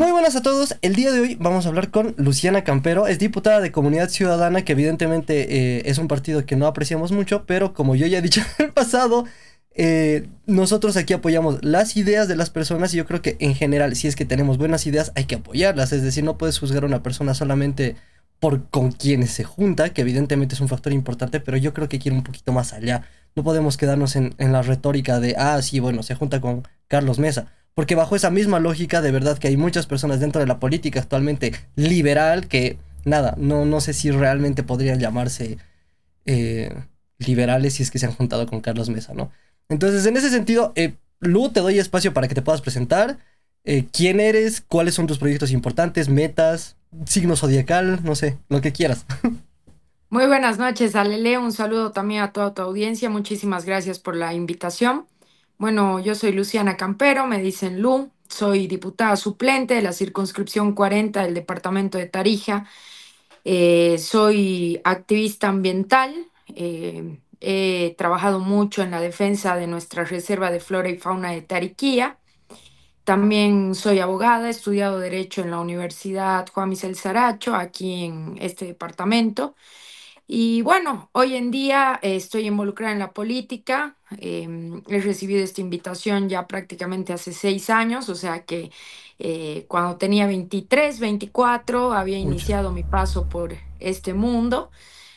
Muy buenas a todos, el día de hoy vamos a hablar con Luciana Campero, es diputada de Comunidad Ciudadana que evidentemente eh, es un partido que no apreciamos mucho, pero como yo ya he dicho en el pasado, eh, nosotros aquí apoyamos las ideas de las personas y yo creo que en general si es que tenemos buenas ideas hay que apoyarlas, es decir, no puedes juzgar a una persona solamente por con quienes se junta, que evidentemente es un factor importante, pero yo creo que quiere un poquito más allá. No podemos quedarnos en la retórica de, ah, sí, bueno, se junta con Carlos Mesa porque bajo esa misma lógica, de verdad que hay muchas personas dentro de la política actualmente liberal que, nada, no, no sé si realmente podrían llamarse eh, liberales si es que se han juntado con Carlos Mesa, ¿no? Entonces, en ese sentido, eh, Lu, te doy espacio para que te puedas presentar. Eh, ¿Quién eres? ¿Cuáles son tus proyectos importantes, metas, signo zodiacal? No sé, lo que quieras. Muy buenas noches, Alele. Un saludo también a toda tu audiencia. Muchísimas gracias por la invitación. Bueno, yo soy Luciana Campero, me dicen Lu, soy diputada suplente de la circunscripción 40 del departamento de Tarija, eh, soy activista ambiental, eh, he trabajado mucho en la defensa de nuestra reserva de flora y fauna de Tariquía, también soy abogada, he estudiado Derecho en la Universidad Juan Michel Saracho, aquí en este departamento. Y bueno, hoy en día eh, estoy involucrada en la política, em, he recibido esta invitación ya prácticamente hace seis años, o sea que eh, cuando tenía 23, 24, había iniciado mi paso por este mundo.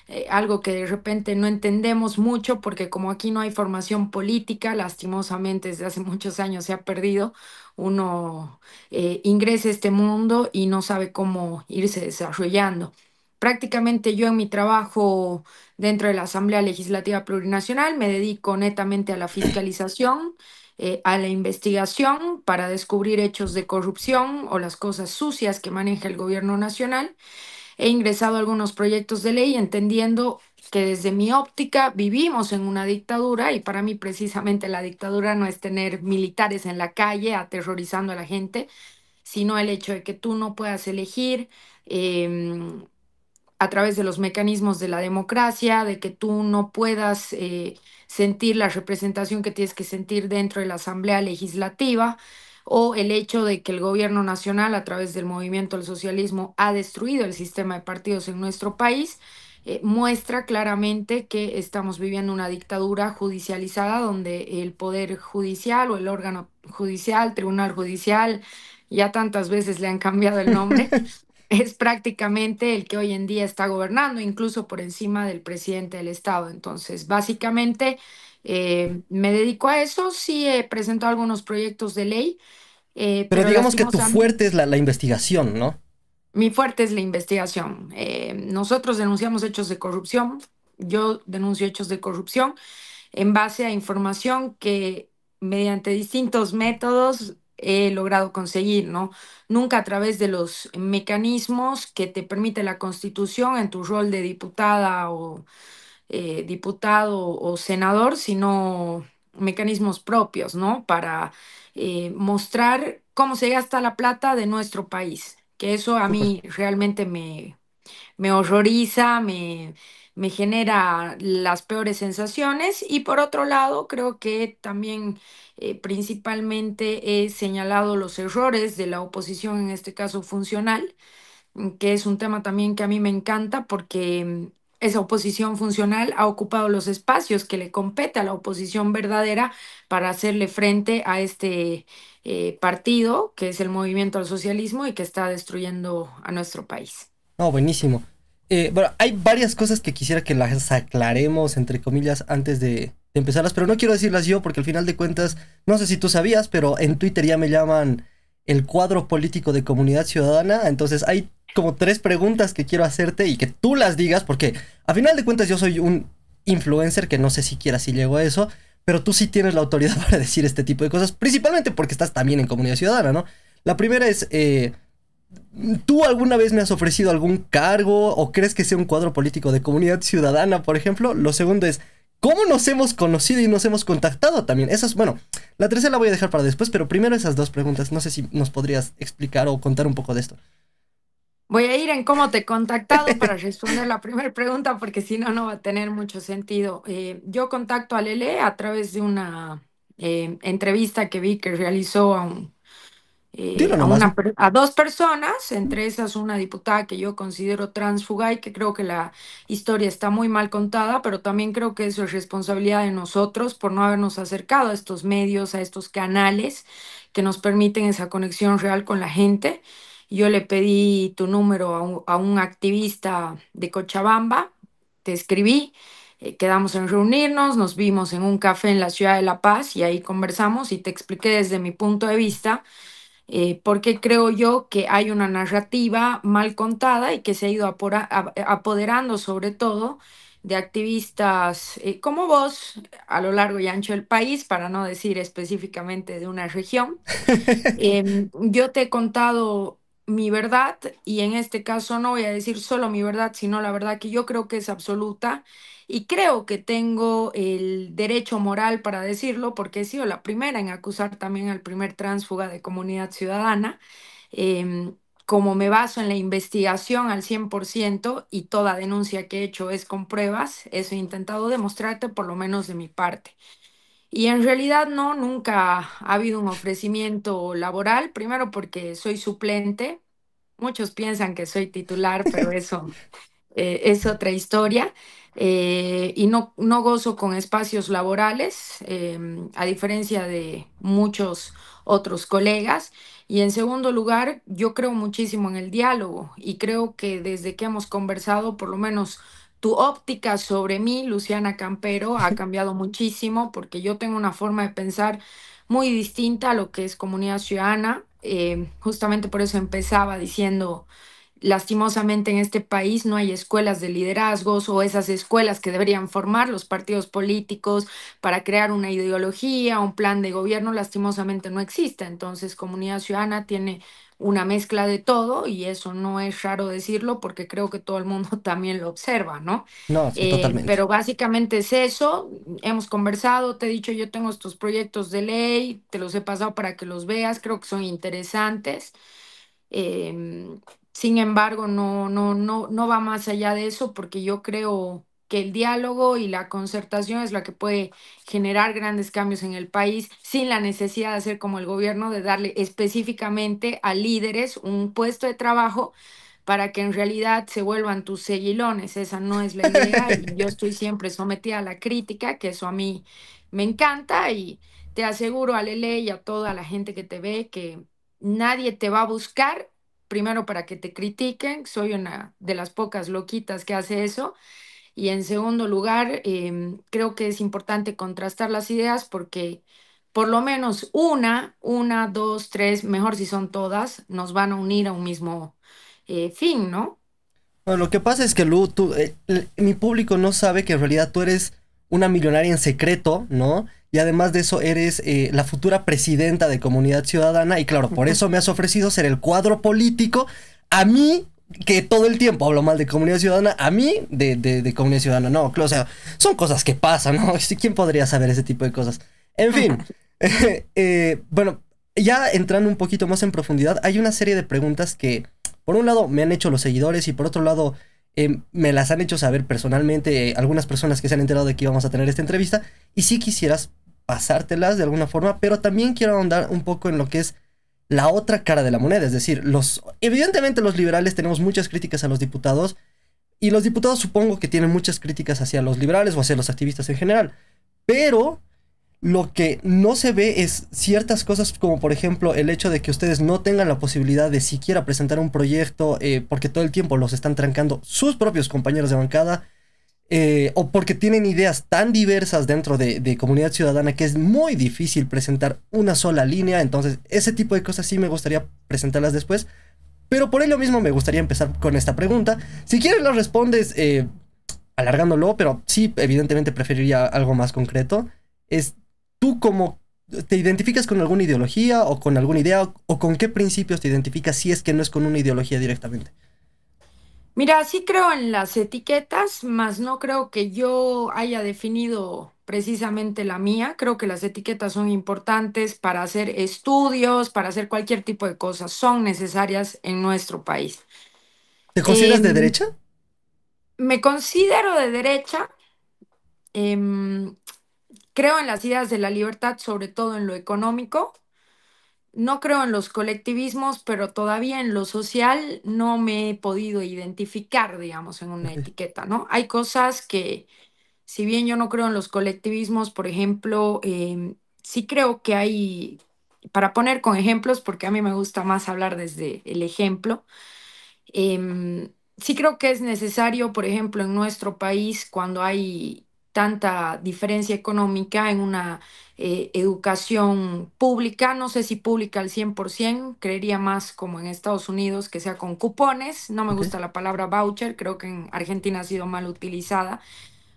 Eh, algo que de repente no entendemos mucho porque como aquí no hay formación política, lastimosamente desde hace muchos años se ha perdido, uno ingresa a este mundo y no sabe cómo irse desarrollando. Prácticamente yo en mi trabajo dentro de la Asamblea Legislativa Plurinacional me dedico netamente a la fiscalización, eh, a la investigación para descubrir hechos de corrupción o las cosas sucias que maneja el gobierno nacional. He ingresado a algunos proyectos de ley entendiendo que desde mi óptica vivimos en una dictadura y para mí precisamente la dictadura no es tener militares en la calle aterrorizando a la gente, sino el hecho de que tú no puedas elegir. Em, a través de los mecanismos de la democracia, de que tú no puedas eh, sentir la representación que tienes que sentir dentro de la Asamblea Legislativa, o el hecho de que el gobierno nacional, a través del movimiento del socialismo, ha destruido el sistema de partidos en nuestro país, eh, muestra claramente que estamos viviendo una dictadura judicializada donde el poder judicial o el órgano judicial, tribunal judicial, ya tantas veces le han cambiado el nombre, es prácticamente el que hoy en día está gobernando, incluso por encima del presidente del Estado. Entonces, básicamente eh, me dedico a eso, sí presentó algunos proyectos de ley. Eh, pero, digamos que tu fuerte es la, la, investigación, ¿no? Mi fuerte es la investigación. Eh, nosotros denunciamos hechos de corrupción, yo denuncio hechos de corrupción en base a información que mediante distintos métodos he logrado conseguir, ¿no? Nunca a través de los mecanismos que te permite la Constitución en tu rol de diputada o eh, diputado o senador, sino mecanismos propios, ¿no? Para eh, mostrar cómo se gasta la plata de nuestro país, que eso a mí realmente me, me horroriza, me, me genera las peores sensaciones y por otro lado creo que también eh, principalmente he señalado los errores de la oposición, en este caso funcional, mm, que es un tema también que a mí me encanta porque mm, esa oposición funcional ha ocupado los espacios que le compete a la oposición verdadera para hacerle frente a este eh, partido que es el movimiento al socialismo y que está destruyendo a nuestro país. No, buenísimo. Eh, bueno, hay varias cosas que quisiera que las aclaremos, entre comillas, antes de, empezarlas, pero no quiero decirlas yo porque al final de cuentas, no sé si tú sabías, pero en Twitter ya me llaman el cuadro político de comunidad ciudadana, entonces hay como tres preguntas que quiero hacerte y que tú las digas porque al final de cuentas yo soy un influencer que no sé siquiera si llego a eso, pero tú sí tienes la autoridad para decir este tipo de cosas, principalmente porque estás también en comunidad ciudadana, ¿no? La primera es, eh, ¿Tú alguna vez me has ofrecido algún cargo o crees que sea un cuadro político de comunidad ciudadana, por ejemplo? Lo segundo es, ¿cómo nos hemos conocido y nos hemos contactado también? es, bueno, la tercera la voy a dejar para después, pero primero esas dos preguntas. No sé si nos podrías explicar o contar un poco de esto. Voy a ir en cómo te he contactado para responder la primera pregunta, porque si no, no va a tener mucho sentido. Eh, yo contacto a Lele a través de una eh, entrevista que vi que realizó a un eh, a, dos personas, entre esas una diputada que yo considero transfuga y que creo que la historia está muy mal contada, pero también creo que eso es responsabilidad de nosotros por no habernos acercado a estos medios, a estos canales que nos permiten esa conexión real con la gente. Yo le pedí tu número a un, activista de Cochabamba, te escribí, eh, quedamos en reunirnos, nos vimos en un café en la ciudad de La Paz y ahí conversamos y te expliqué desde mi punto de vista eh, porque creo yo que hay una narrativa mal contada y que se ha ido apoderando sobre todo de activistas eh, como vos a lo largo y ancho del país, para no decir específicamente de una región. Em, yo te he contado mi verdad y en este caso no voy a decir solo mi verdad, sino la verdad que yo creo que es absoluta y creo que tengo el derecho moral para decirlo porque he sido la primera en acusar también al primer transfuga de comunidad ciudadana. Em, como me baso en la investigación al 100% y toda denuncia que he hecho es con pruebas, eso he intentado demostrarte por lo menos de mi parte. Y en realidad no, nunca ha habido un ofrecimiento laboral, primero porque soy suplente, muchos piensan que soy titular, pero eso eh, es otra historia. Eh, y no, no gozo con espacios laborales, em, a diferencia de muchos otros colegas. Y en segundo lugar, yo creo muchísimo en el diálogo y creo que desde que hemos conversado, por lo menos tu óptica sobre mí, Luciana Campero, ha cambiado muchísimo porque yo tengo una forma de pensar muy distinta a lo que es comunidad ciudadana. Em, justamente por eso empezaba diciendo lastimosamente en este país no hay escuelas de liderazgos o esas escuelas que deberían formar los partidos políticos para crear una ideología, un plan de gobierno, lastimosamente no existe. Entonces, comunidad ciudadana tiene una mezcla de todo y eso no es raro decirlo porque creo que todo el mundo también lo observa, ¿no? No, eh, totalmente. Pero básicamente es eso, hemos conversado, te he dicho yo tengo estos proyectos de ley, te los he pasado para que los veas, creo que son interesantes. Em, sin embargo, no, no, no, no va más allá de eso porque yo creo que el diálogo y la concertación es la que puede generar grandes cambios en el país sin la necesidad de hacer como el gobierno, de darle específicamente a líderes un puesto de trabajo para que en realidad se vuelvan tus seguilones. Esa no es la idea. yo estoy siempre sometida a la crítica, que eso a mí me encanta y te aseguro a Lele y a toda la gente que te ve que nadie te va a buscar primero para que te critiquen, soy una de las pocas loquitas que hace eso. Y en segundo lugar, em, creo que es importante contrastar las ideas porque por lo menos una, una, dos, tres, mejor si son todas, nos van a unir a un mismo eh, fin, ¿no? Bueno, lo que pasa es que Lu, eh, mi público no sabe que en realidad tú eres una millonaria en secreto, ¿no? y además de eso eres eh, la futura presidenta de Comunidad Ciudadana y claro, por eso me has ofrecido ser el cuadro político a mí que todo el tiempo hablo mal de comunidad ciudadana, a mí de, comunidad ciudadana, no, o sea, son cosas que pasan, ¿no? ¿Quién podría saber ese tipo de cosas? En fin, eh, bueno, ya entrando un poquito más en profundidad, hay una serie de preguntas que, por un lado, me han hecho los seguidores y por otro lado, eh, me las han hecho saber personalmente algunas personas que se han enterado de que íbamos a tener esta entrevista y si quisieras pasártelas de alguna forma, pero también quiero ahondar un poco en lo que es la otra cara de la moneda, es decir, los evidentemente los liberales tenemos muchas críticas a los diputados y los diputados supongo que tienen muchas críticas hacia los liberales o hacia los activistas en general, pero lo que no se ve es ciertas cosas como por ejemplo el hecho de que ustedes no tengan la posibilidad de siquiera presentar un proyecto eh, porque todo el tiempo los están trancando sus propios compañeros de bancada eh, o porque tienen ideas tan diversas dentro de, de, comunidad ciudadana que es muy difícil presentar una sola línea. Entonces, ese tipo de cosas sí me gustaría presentarlas después. Pero por lo mismo me gustaría empezar con esta pregunta. Si quieres lo respondes eh, alargándolo, pero sí, evidentemente preferiría algo más concreto. Es tú como te identificas con alguna ideología o con alguna idea o con qué principios te identificas si es que no es con una ideología directamente. Mira, sí creo en las etiquetas, mas no creo que yo haya definido precisamente la mía. Creo que las etiquetas son importantes para hacer estudios, para hacer cualquier tipo de cosas. Son necesarias en nuestro país. ¿Te consideras de em, derecha? me considero de derecha. Em, creo en las ideas de la libertad, sobre todo en lo económico no creo en los colectivismos, pero todavía en lo social no me he podido identificar, digamos, en una etiqueta, ¿no? Hay cosas que, si bien yo no creo en los colectivismos, por ejemplo, em, sí creo que hay, para poner con ejemplos, porque a mí me gusta más hablar desde el ejemplo, em, sí creo que es necesario, por ejemplo, en nuestro país, cuando hay tanta diferencia económica en una eh, educación pública, no sé si pública al 100%, creería más como en Estados Unidos que sea con cupones, no me gusta la palabra voucher, creo que en Argentina ha sido mal utilizada,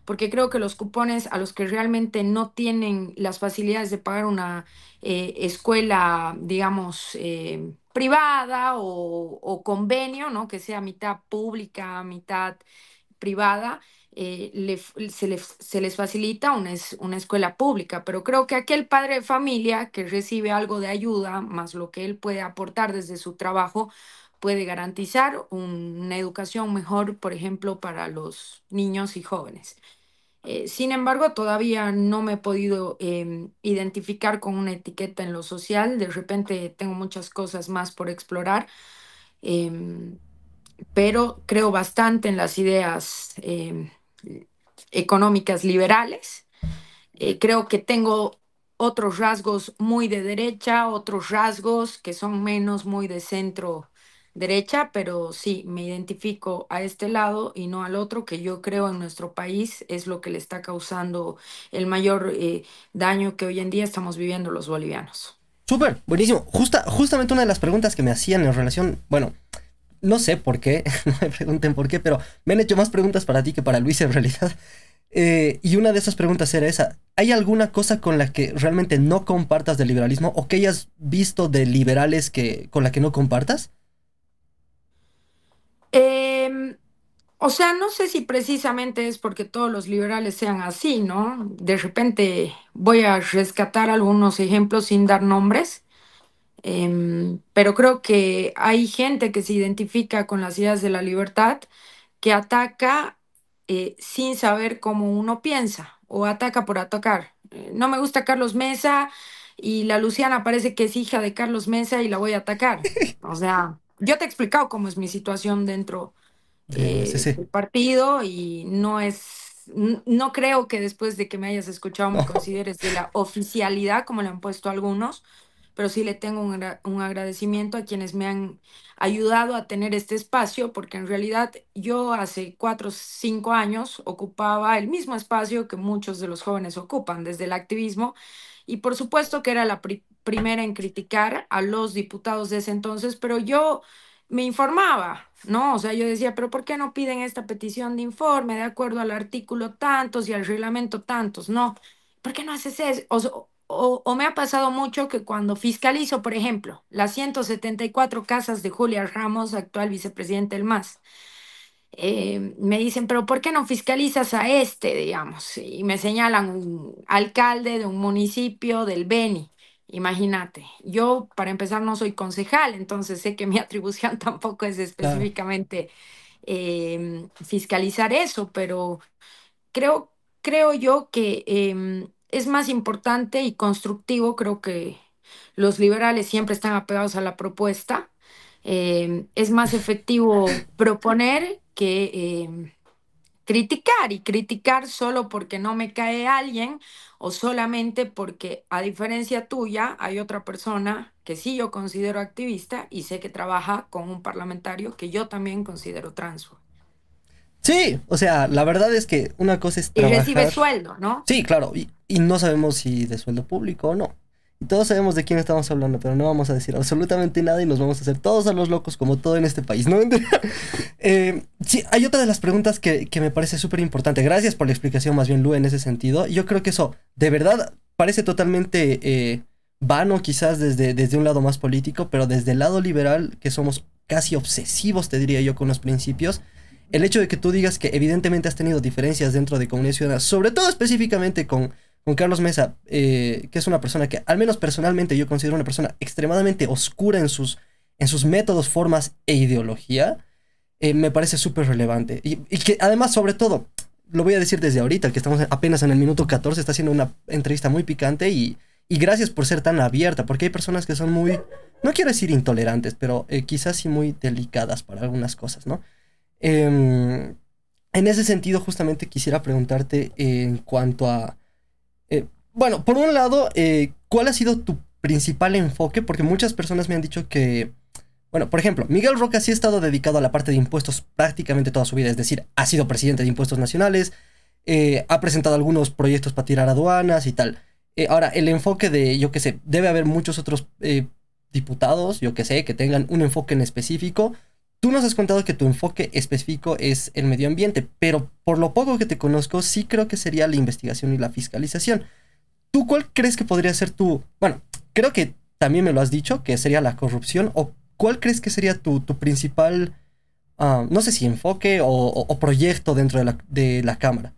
porque creo que los cupones a los que realmente no tienen las facilidades de pagar una eh, escuela, digamos, eh, privada o, o, convenio, ¿no? Que sea mitad pública, mitad privada, eh, se, les facilita una, una, escuela pública, pero creo que aquel padre de familia que recibe algo de ayuda, más lo que él puede aportar desde su trabajo, puede garantizar una educación mejor, por ejemplo, para los niños y jóvenes. Eh, sin embargo, todavía no me he podido em, identificar con una etiqueta en lo social. De repente tengo muchas cosas más por explorar em, pero creo bastante en las ideas em, eh, económicas liberales. Eh, creo que tengo otros rasgos muy de derecha, otros rasgos que son menos muy de centro derecha, pero sí, me identifico a este lado y no al otro, que yo creo en nuestro país es lo que le está causando el mayor eh, daño que hoy en día estamos viviendo los bolivianos. Súper, buenísimo. Justa, justamente una de las preguntas que me hacían en relación, bueno, no sé por qué, no me pregunten por qué, pero me han hecho más preguntas para ti que para Luis en realidad. Eh, y una de esas preguntas era esa, ¿hay alguna cosa con la que realmente no compartas del liberalismo o que hayas visto de liberales que, con la que no compartas? Em, o sea, no sé si precisamente es porque todos los liberales sean así, ¿no? De repente voy a rescatar algunos ejemplos sin dar nombres. Em, pero creo que hay gente que se identifica con las ideas de la libertad que ataca eh, sin saber cómo uno piensa o ataca por atacar. Eh, no me gusta Carlos Mesa y la Luciana parece que es hija de Carlos Mesa y la voy a atacar. O sea, yo te he explicado cómo es mi situación dentro eh, del partido y no es, no creo que después de que me hayas escuchado me consideres de la oficialidad como le han puesto algunos pero sí le tengo un, agradecimiento a quienes me han ayudado a tener este espacio, porque en realidad yo hace cuatro o cinco años ocupaba el mismo espacio que muchos de los jóvenes ocupan, desde el activismo, y por supuesto que era la primera en criticar a los diputados de ese entonces, pero yo me informaba, ¿no? O sea, yo decía, pero ¿por qué no piden esta petición de informe de acuerdo al artículo tantos y al reglamento tantos? No, ¿por qué no haces eso? o, me ha pasado mucho que cuando fiscalizo, por ejemplo, las 174 casas de Julia Ramos, actual vicepresidente del MAS, eh, me dicen, pero ¿por qué no fiscalizas a este, digamos? Y me señalan un alcalde de un municipio del Beni. Imagínate, yo para empezar no soy concejal, entonces sé que mi atribución tampoco es específicamente eh, fiscalizar eso, pero creo, creo yo que em, es más importante y constructivo, creo que los liberales siempre están apegados a la propuesta, em, es más efectivo proponer que em, criticar y criticar solo porque no me cae alguien o solamente porque a diferencia tuya hay otra persona que sí yo considero activista y sé que trabaja con un parlamentario que yo también considero trans. Sí, o sea, la verdad es que una cosa es... Y recibe sueldo, ¿no? Sí, claro, y, no sabemos si de sueldo público o no. Y todos sabemos de quién estamos hablando, pero no vamos a decir absolutamente nada y nos vamos a hacer todos a los locos como todo en este país, ¿no? eh, sí, hay otra de las preguntas que, me parece súper importante. Gracias por la explicación más bien, Lu, en ese sentido. Yo creo que eso, de verdad, parece totalmente eh, vano quizás desde, desde un lado más político, pero desde el lado liberal, que somos casi obsesivos, te diría yo, con los principios, el hecho de que tú digas que evidentemente has tenido diferencias dentro de Comunidad Ciudadana, sobre todo específicamente con, con Carlos Mesa, eh, que es una persona que al menos personalmente yo considero una persona extremadamente oscura en sus, en sus métodos, formas e ideología, eh, me parece súper relevante. Y, que además, sobre todo, lo voy a decir desde ahorita, que estamos apenas en el minuto 14, está haciendo una entrevista muy picante y, gracias por ser tan abierta, porque hay personas que son muy, no quiero decir intolerantes, pero eh, quizás sí muy delicadas para algunas cosas, ¿no? Em, en ese sentido, justamente quisiera preguntarte en cuanto a... Eh, bueno, por un lado, eh, ¿cuál ha sido tu principal enfoque? Porque muchas personas me han dicho que... Bueno, por ejemplo, Miguel Roca sí ha estado dedicado a la parte de impuestos prácticamente toda su vida, es decir, ha sido presidente de impuestos nacionales, eh, ha presentado algunos proyectos para tirar aduanas y tal. ahora, el enfoque de, yo qué sé, debe haber muchos otros diputados, yo qué sé, que tengan un enfoque en específico. Tú nos has contado que tu enfoque específico es el medio ambiente, pero por lo poco que te conozco, sí creo que sería la investigación y la fiscalización. ¿Tú cuál crees que podría ser tu... Bueno, creo que también me lo has dicho, que sería la corrupción, o cuál crees que sería tu, principal, ah, no sé si enfoque o, proyecto dentro de la Cámara?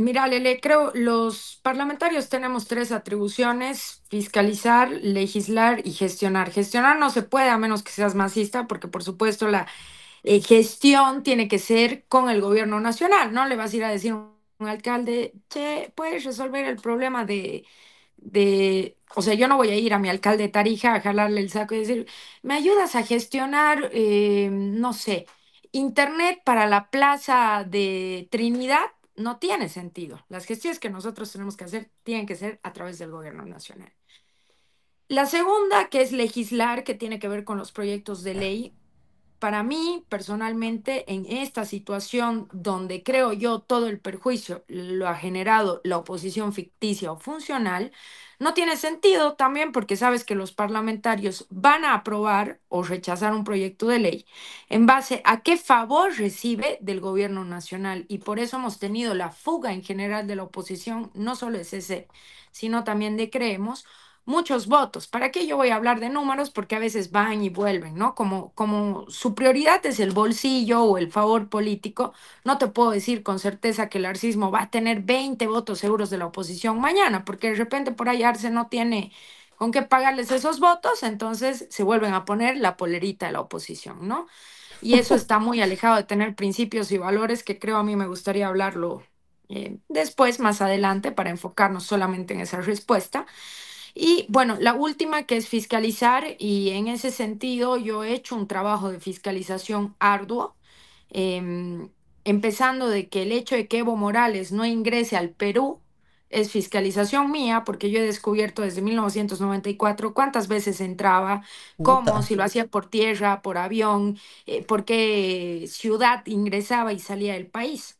Mira, Lele, creo los parlamentarios tenemos tres atribuciones, fiscalizar, legislar y gestionar. Gestionar no se puede a menos que seas masista, porque por supuesto la eh, gestión tiene que ser con el gobierno nacional, ¿no? Le vas a ir a decir a un alcalde, che, puedes resolver el problema de, de, o sea, yo no voy a ir a mi alcalde de Tarija a jalarle el saco y decir, ¿me ayudas a gestionar, eh, no sé, internet para la plaza de Trinidad? no tiene sentido. Las gestiones que nosotros tenemos que hacer tienen que ser a través del gobierno nacional. La segunda, que es legislar, que tiene que ver con los proyectos de ley. Para mí, personalmente, en esta situación donde creo yo todo el perjuicio lo ha generado la oposición ficticia o funcional, no tiene sentido también porque sabes que los parlamentarios van a aprobar o rechazar un proyecto de ley en base a qué favor recibe del gobierno nacional. Y por eso hemos tenido la fuga en general de la oposición, no solo de CC, sino también de Creemos, muchos votos. ¿Para qué yo voy a hablar de números? Porque a veces van y vuelven, ¿no? Como, como su prioridad es el bolsillo o el favor político, no te puedo decir con certeza que el arcismo va a tener 20 votos seguros de la oposición mañana, porque de repente por ahí Arce no tiene con qué pagarles esos votos, entonces se vuelven a poner la polerita de la oposición, ¿no? Y eso está muy alejado de tener principios y valores que creo a mí me gustaría hablarlo eh, después, más adelante, para enfocarnos solamente en esa respuesta. Y bueno, la última que es fiscalizar y en ese sentido yo he hecho un trabajo de fiscalización arduo, em, empezando de que el hecho de que Evo Morales no ingrese al Perú es fiscalización mía, porque yo he descubierto desde 1994 cuántas veces entraba, cómo, si lo hacía por tierra, por avión, eh, por qué ciudad ingresaba y salía del país.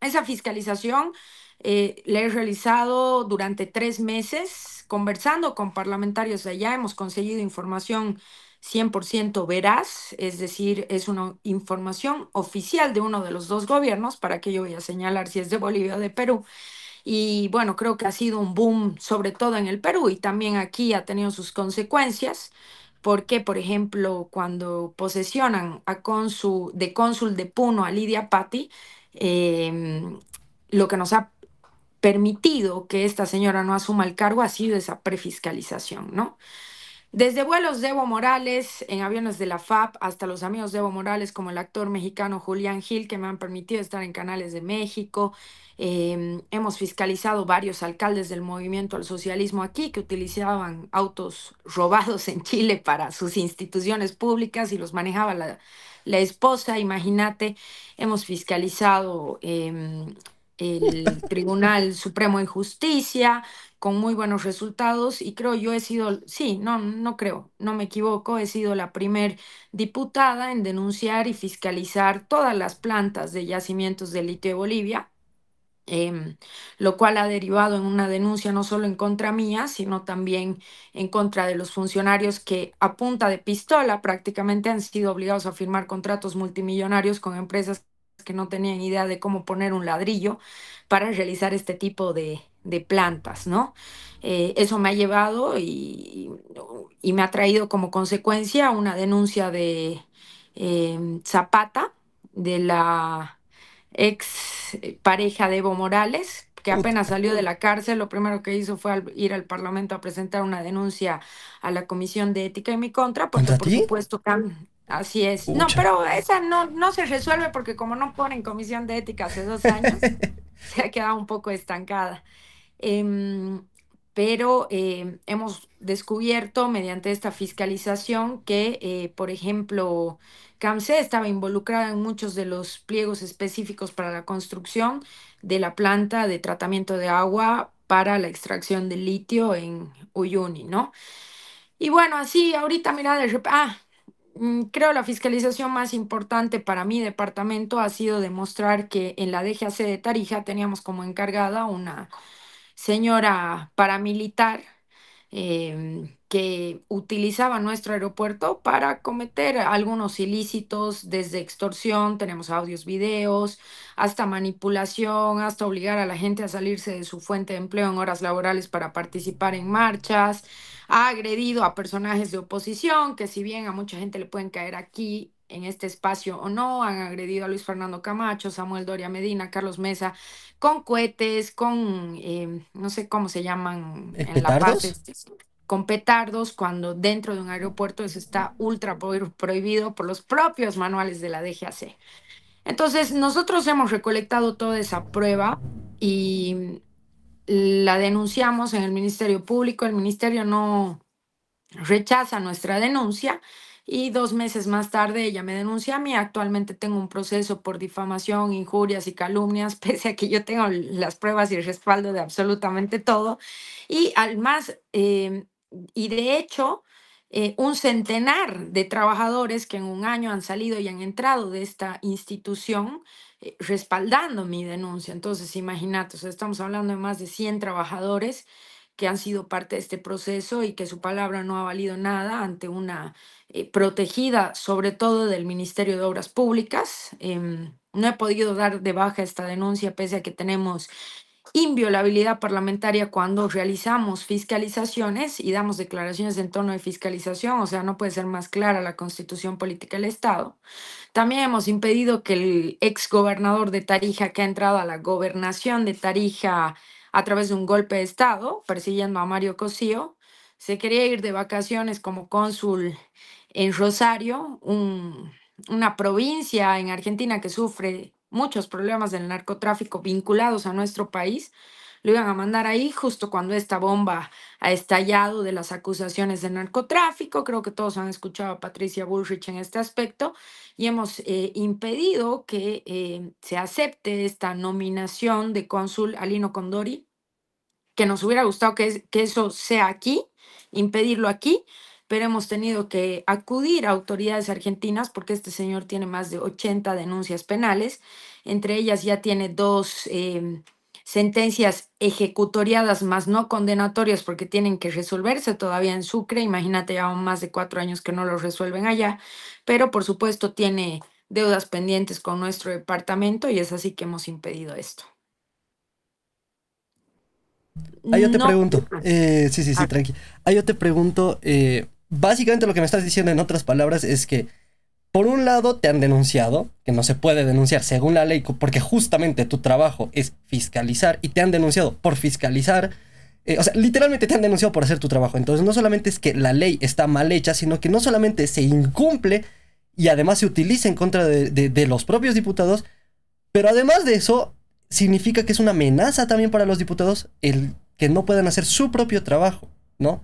Esa fiscalización eh, la he realizado durante tres meses conversando con parlamentarios de allá. Hemos conseguido información 100% veraz, es decir, es una información oficial de uno de los dos gobiernos, para que yo voy a señalar si es de Bolivia o de Perú. Y bueno, creo que ha sido un boom, sobre todo en el Perú, y también aquí ha tenido sus consecuencias, porque, por ejemplo, cuando posesionan a de cónsul de Puno a Lidia Patti, em, lo que nos ha permitido que esta señora no asuma el cargo ha sido esa prefiscalización, ¿no? Desde vuelos de Evo Morales en aviones de la FAP hasta los amigos de Evo Morales como el actor mexicano Julián Gil que me han permitido estar en canales de México. Em, hemos fiscalizado varios alcaldes del movimiento al socialismo aquí que utilizaban autos robados en Chile para sus instituciones públicas y los manejaba la, esposa, imagínate. Hemos fiscalizado... Em, el Tribunal Supremo de Justicia, con muy buenos resultados y creo yo he sido, sí, no, no creo, no me equivoco, he sido la primer diputada en denunciar y fiscalizar todas las plantas de yacimientos de litio de Bolivia, em, lo cual ha derivado en una denuncia no solo en contra mía, sino también en contra de los funcionarios que a punta de pistola prácticamente han sido obligados a firmar contratos multimillonarios con empresas que no tenían idea de cómo poner un ladrillo para realizar este tipo de, plantas, ¿no? Eh, eso me ha llevado y, me ha traído como consecuencia una denuncia de em, Zapata, de la ex eh, pareja de Evo Morales, que apenas salió de la cárcel, lo primero que hizo fue ir al Parlamento a presentar una denuncia a la Comisión de Ética en mi contra, porque por supuesto han Así es. No, pero esa no, no se resuelve porque como no ponen comisión de ética hace dos años, se ha quedado un poco estancada. Em, pero eh, hemos descubierto mediante esta fiscalización que, eh, por ejemplo, CAMSE estaba involucrada en muchos de los pliegos específicos para la construcción de la planta de tratamiento de agua para la extracción de litio en Uyuni, ¿no? Y bueno, así ahorita mira de ah, Mm, creo la fiscalización más importante para mi departamento ha sido demostrar que en la DGAC de Tarija teníamos como encargada una señora paramilitar em, que utilizaba nuestro aeropuerto para cometer algunos ilícitos, desde extorsión, tenemos audios, videos, hasta manipulación, hasta obligar a la gente a salirse de su fuente de empleo en horas laborales para participar en marchas ha agredido a personajes de oposición, que si bien a mucha gente le pueden caer aquí en este espacio o no, han agredido a Luis Fernando Camacho, Samuel Doria Medina, Carlos Mesa, con cohetes, con, eh, no sé cómo se llaman en La Paz, este, con petardos, cuando dentro de un aeropuerto eso está ultra prohibido por los propios manuales de la DGAC. Entonces, nosotros hemos recolectado toda esa prueba y la denunciamos en el Ministerio Público, el Ministerio no rechaza nuestra denuncia y dos meses más tarde ella me denuncia a mí. Actualmente tengo un proceso por difamación, injurias y calumnias, pese a que yo tengo las pruebas y el respaldo de absolutamente todo. Y además, em, y de hecho, eh, un centenar de trabajadores que en un año han salido y han entrado de esta institución eh, respaldando mi denuncia. Entonces, imagínate, estamos hablando de más de 100 trabajadores que han sido parte de este proceso y que su palabra no ha valido nada ante una eh, protegida, sobre todo del Ministerio de Obras Públicas. Em, no he podido dar de baja esta denuncia pese a que tenemos inviolabilidad parlamentaria cuando realizamos fiscalizaciones y damos declaraciones en torno de fiscalización, o sea, no puede ser más clara la constitución política del Estado. También hemos impedido que el exgobernador de Tarija, que ha entrado a la gobernación de Tarija a través de un golpe de Estado, persiguiendo a Mario Cosío, se quería ir de vacaciones como cónsul en Rosario, una provincia en Argentina que sufre muchos problemas del narcotráfico vinculados a nuestro país lo iban a mandar ahí justo cuando esta bomba ha estallado de las acusaciones de narcotráfico. Creo que todos han escuchado a Patricia Bullrich en este aspecto y hemos eh, impedido que eh, se acepte esta nominación de cónsul Alino Condori, que nos hubiera gustado que, que eso sea aquí, impedirlo aquí, pero hemos tenido que acudir a autoridades argentinas porque este señor tiene más de 80 denuncias penales, entre ellas ya tiene dos em, sentencias ejecutoriadas más no condenatorias porque tienen que resolverse todavía en Sucre, imagínate ya más de cuatro años que no lo resuelven allá, pero por supuesto tiene deudas pendientes con nuestro departamento y es así que hemos impedido esto. Ahí ah. eh, ah. ah, yo te pregunto, sí, sí, sí, tranqui. yo te pregunto, básicamente lo que me estás diciendo en otras palabras es que por un lado, te han denunciado, que no se puede denunciar según la ley, porque justamente tu trabajo es fiscalizar y te han denunciado por fiscalizar. Eh, o sea, literalmente te han denunciado por hacer tu trabajo. Entonces, no solamente es que la ley está mal hecha, sino que no solamente se incumple y además se utiliza en contra de, de los propios diputados, pero además de eso, significa que es una amenaza también para los diputados el que no puedan hacer su propio trabajo, ¿no?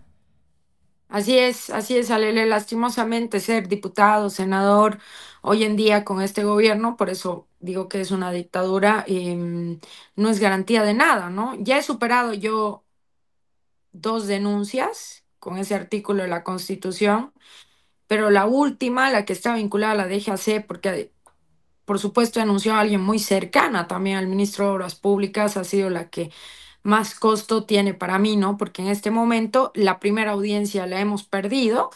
Así es, así es, Alele. Lastimosamente ser diputado, senador, hoy en día con este gobierno, por eso digo que es una dictadura, em, no es garantía de nada, ¿no? Ya he superado yo dos denuncias con ese artículo de la Constitución, pero la última, la que está vinculada a la DGAC, porque por supuesto denunció a alguien muy cercana también al ministro de Obras Públicas, ha sido la que más costo tiene para mí, ¿no? Porque en este momento la primera audiencia la hemos perdido,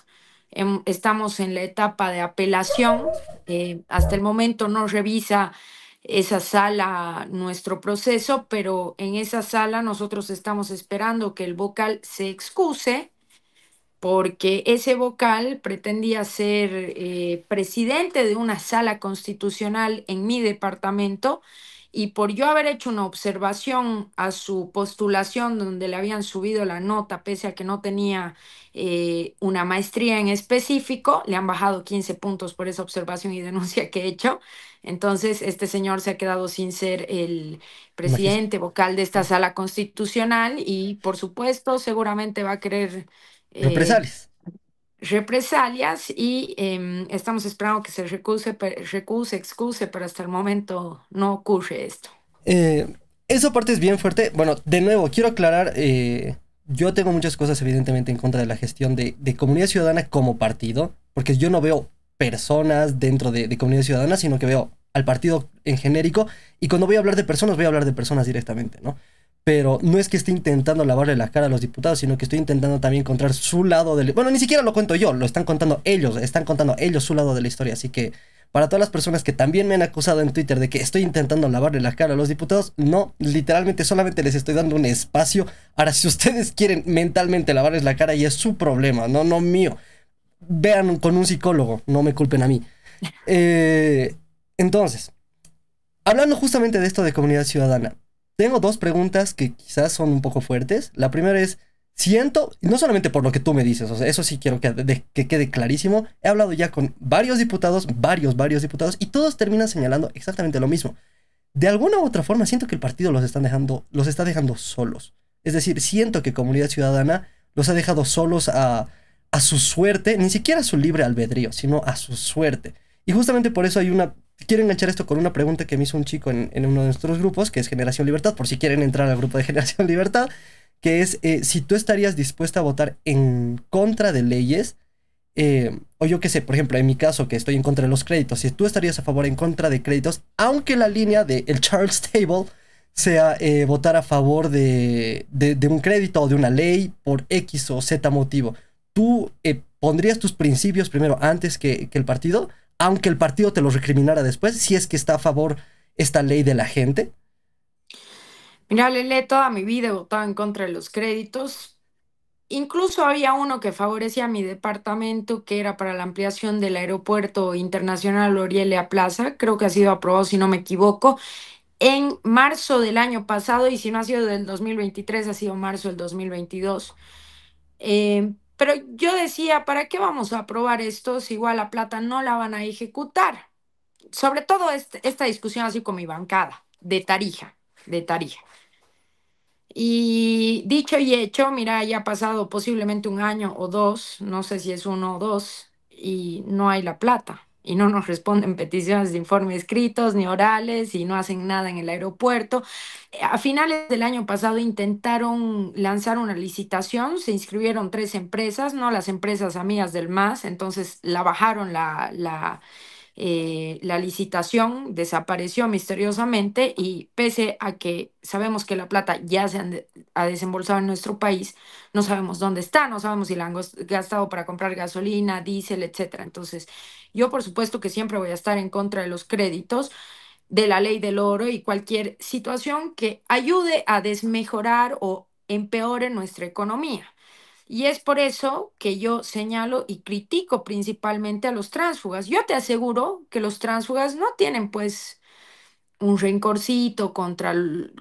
em, estamos en la etapa de apelación, eh, hasta el momento no revisa esa sala nuestro proceso, pero en esa sala nosotros estamos esperando que el vocal se excuse porque ese vocal pretendía ser eh, presidente de una sala constitucional en mi departamento y por yo haber hecho una observación a su postulación donde le habían subido la nota pese a que no tenía eh, una maestría en específico, le han bajado 15 puntos por esa observación y denuncia que he hecho. Entonces, este señor se ha quedado sin ser el presidente vocal de esta sala constitucional y, por supuesto, seguramente va a querer... Eh, represalias y em, estamos esperando que se recuse, excuse, pero hasta el momento no ocurre esto. Eh, esa parte es bien fuerte. Bueno, de nuevo, quiero aclarar, eh, yo tengo muchas cosas evidentemente en contra de la gestión de, de Comunidad Ciudadana como partido, porque yo no veo personas dentro de, de Comunidad Ciudadana, sino que veo al partido en genérico, y cuando voy a hablar de personas, voy a hablar de personas directamente, ¿no? pero no es que esté intentando lavarle la cara a los diputados, sino que estoy intentando también encontrar su lado del... Bueno, ni siquiera lo cuento yo, lo están contando ellos, están contando ellos su lado de la historia, así que para todas las personas que también me han acusado en Twitter de que estoy intentando lavarle la cara a los diputados, no, literalmente solamente les estoy dando un espacio. para si ustedes quieren mentalmente lavarles la cara, y es su problema, no, no mío. Vean con un psicólogo, no me culpen a mí. Eh, entonces, hablando justamente de esto de comunidad ciudadana, tengo dos preguntas que quizás son un poco fuertes. La primera es, siento, no solamente por lo que tú me dices, o sea, eso sí quiero que, quede clarísimo, he hablado ya con varios diputados, varios, varios diputados, y todos terminan señalando exactamente lo mismo. De alguna u otra forma, siento que el partido los, dejando, los está dejando solos. Es decir, siento que Comunidad Ciudadana los ha dejado solos a, a su suerte, ni siquiera a su libre albedrío, sino a su suerte. Y justamente por eso hay una quiero enganchar esto con una pregunta que me hizo un chico en, uno de nuestros grupos, que es Generación Libertad, por si quieren entrar al grupo de Generación Libertad, que es eh, si tú estarías dispuesta a votar en contra de leyes, eh, o yo qué sé, por ejemplo, en mi caso que estoy en contra de los créditos, si tú estarías a favor en contra de créditos, aunque la línea del el Charles Table sea eh, votar a favor de, un crédito o de una ley por X o Z motivo, ¿tú pondrías tus principios primero antes que, que el partido? aunque el partido te lo recriminara después, si es que está a favor esta ley de la gente? Mira, Lele, toda mi vida he votado en contra de los créditos. Incluso había uno que favorecía mi departamento, que era para la ampliación del aeropuerto internacional Orielia Plaza. Creo que ha sido aprobado, si no me equivoco, en marzo del año pasado y si no ha sido del 2023, ha sido marzo del 2022. Eh, pero yo decía, ¿para qué vamos a aprobar esto si igual la plata no la van a ejecutar? Sobre todo este, esta discusión así con mi bancada, de Tarija, de Tarija. Y dicho y hecho, mira, ya ha pasado posiblemente un año o dos, no sé si es uno o dos, y no hay la plata y no nos responden peticiones de informe escritos ni orales y no hacen nada en el aeropuerto. A finales del año pasado intentaron lanzar una licitación, se inscribieron tres empresas, no las empresas amigas del MAS, entonces la bajaron la, la eh, la licitación desapareció misteriosamente y pese a que sabemos que la plata ya se ha desembolsado en nuestro país, no sabemos dónde está, no sabemos si la han gastado para comprar gasolina, diésel, etcétera. Entonces, yo por supuesto que siempre voy a estar en contra de los créditos de la ley del oro y cualquier situación que ayude a desmejorar o empeore nuestra economía. Y es por eso que yo señalo y critico principalmente a los tránsfugas. Yo te aseguro que los tránsfugas no tienen pues un rencorcito contra,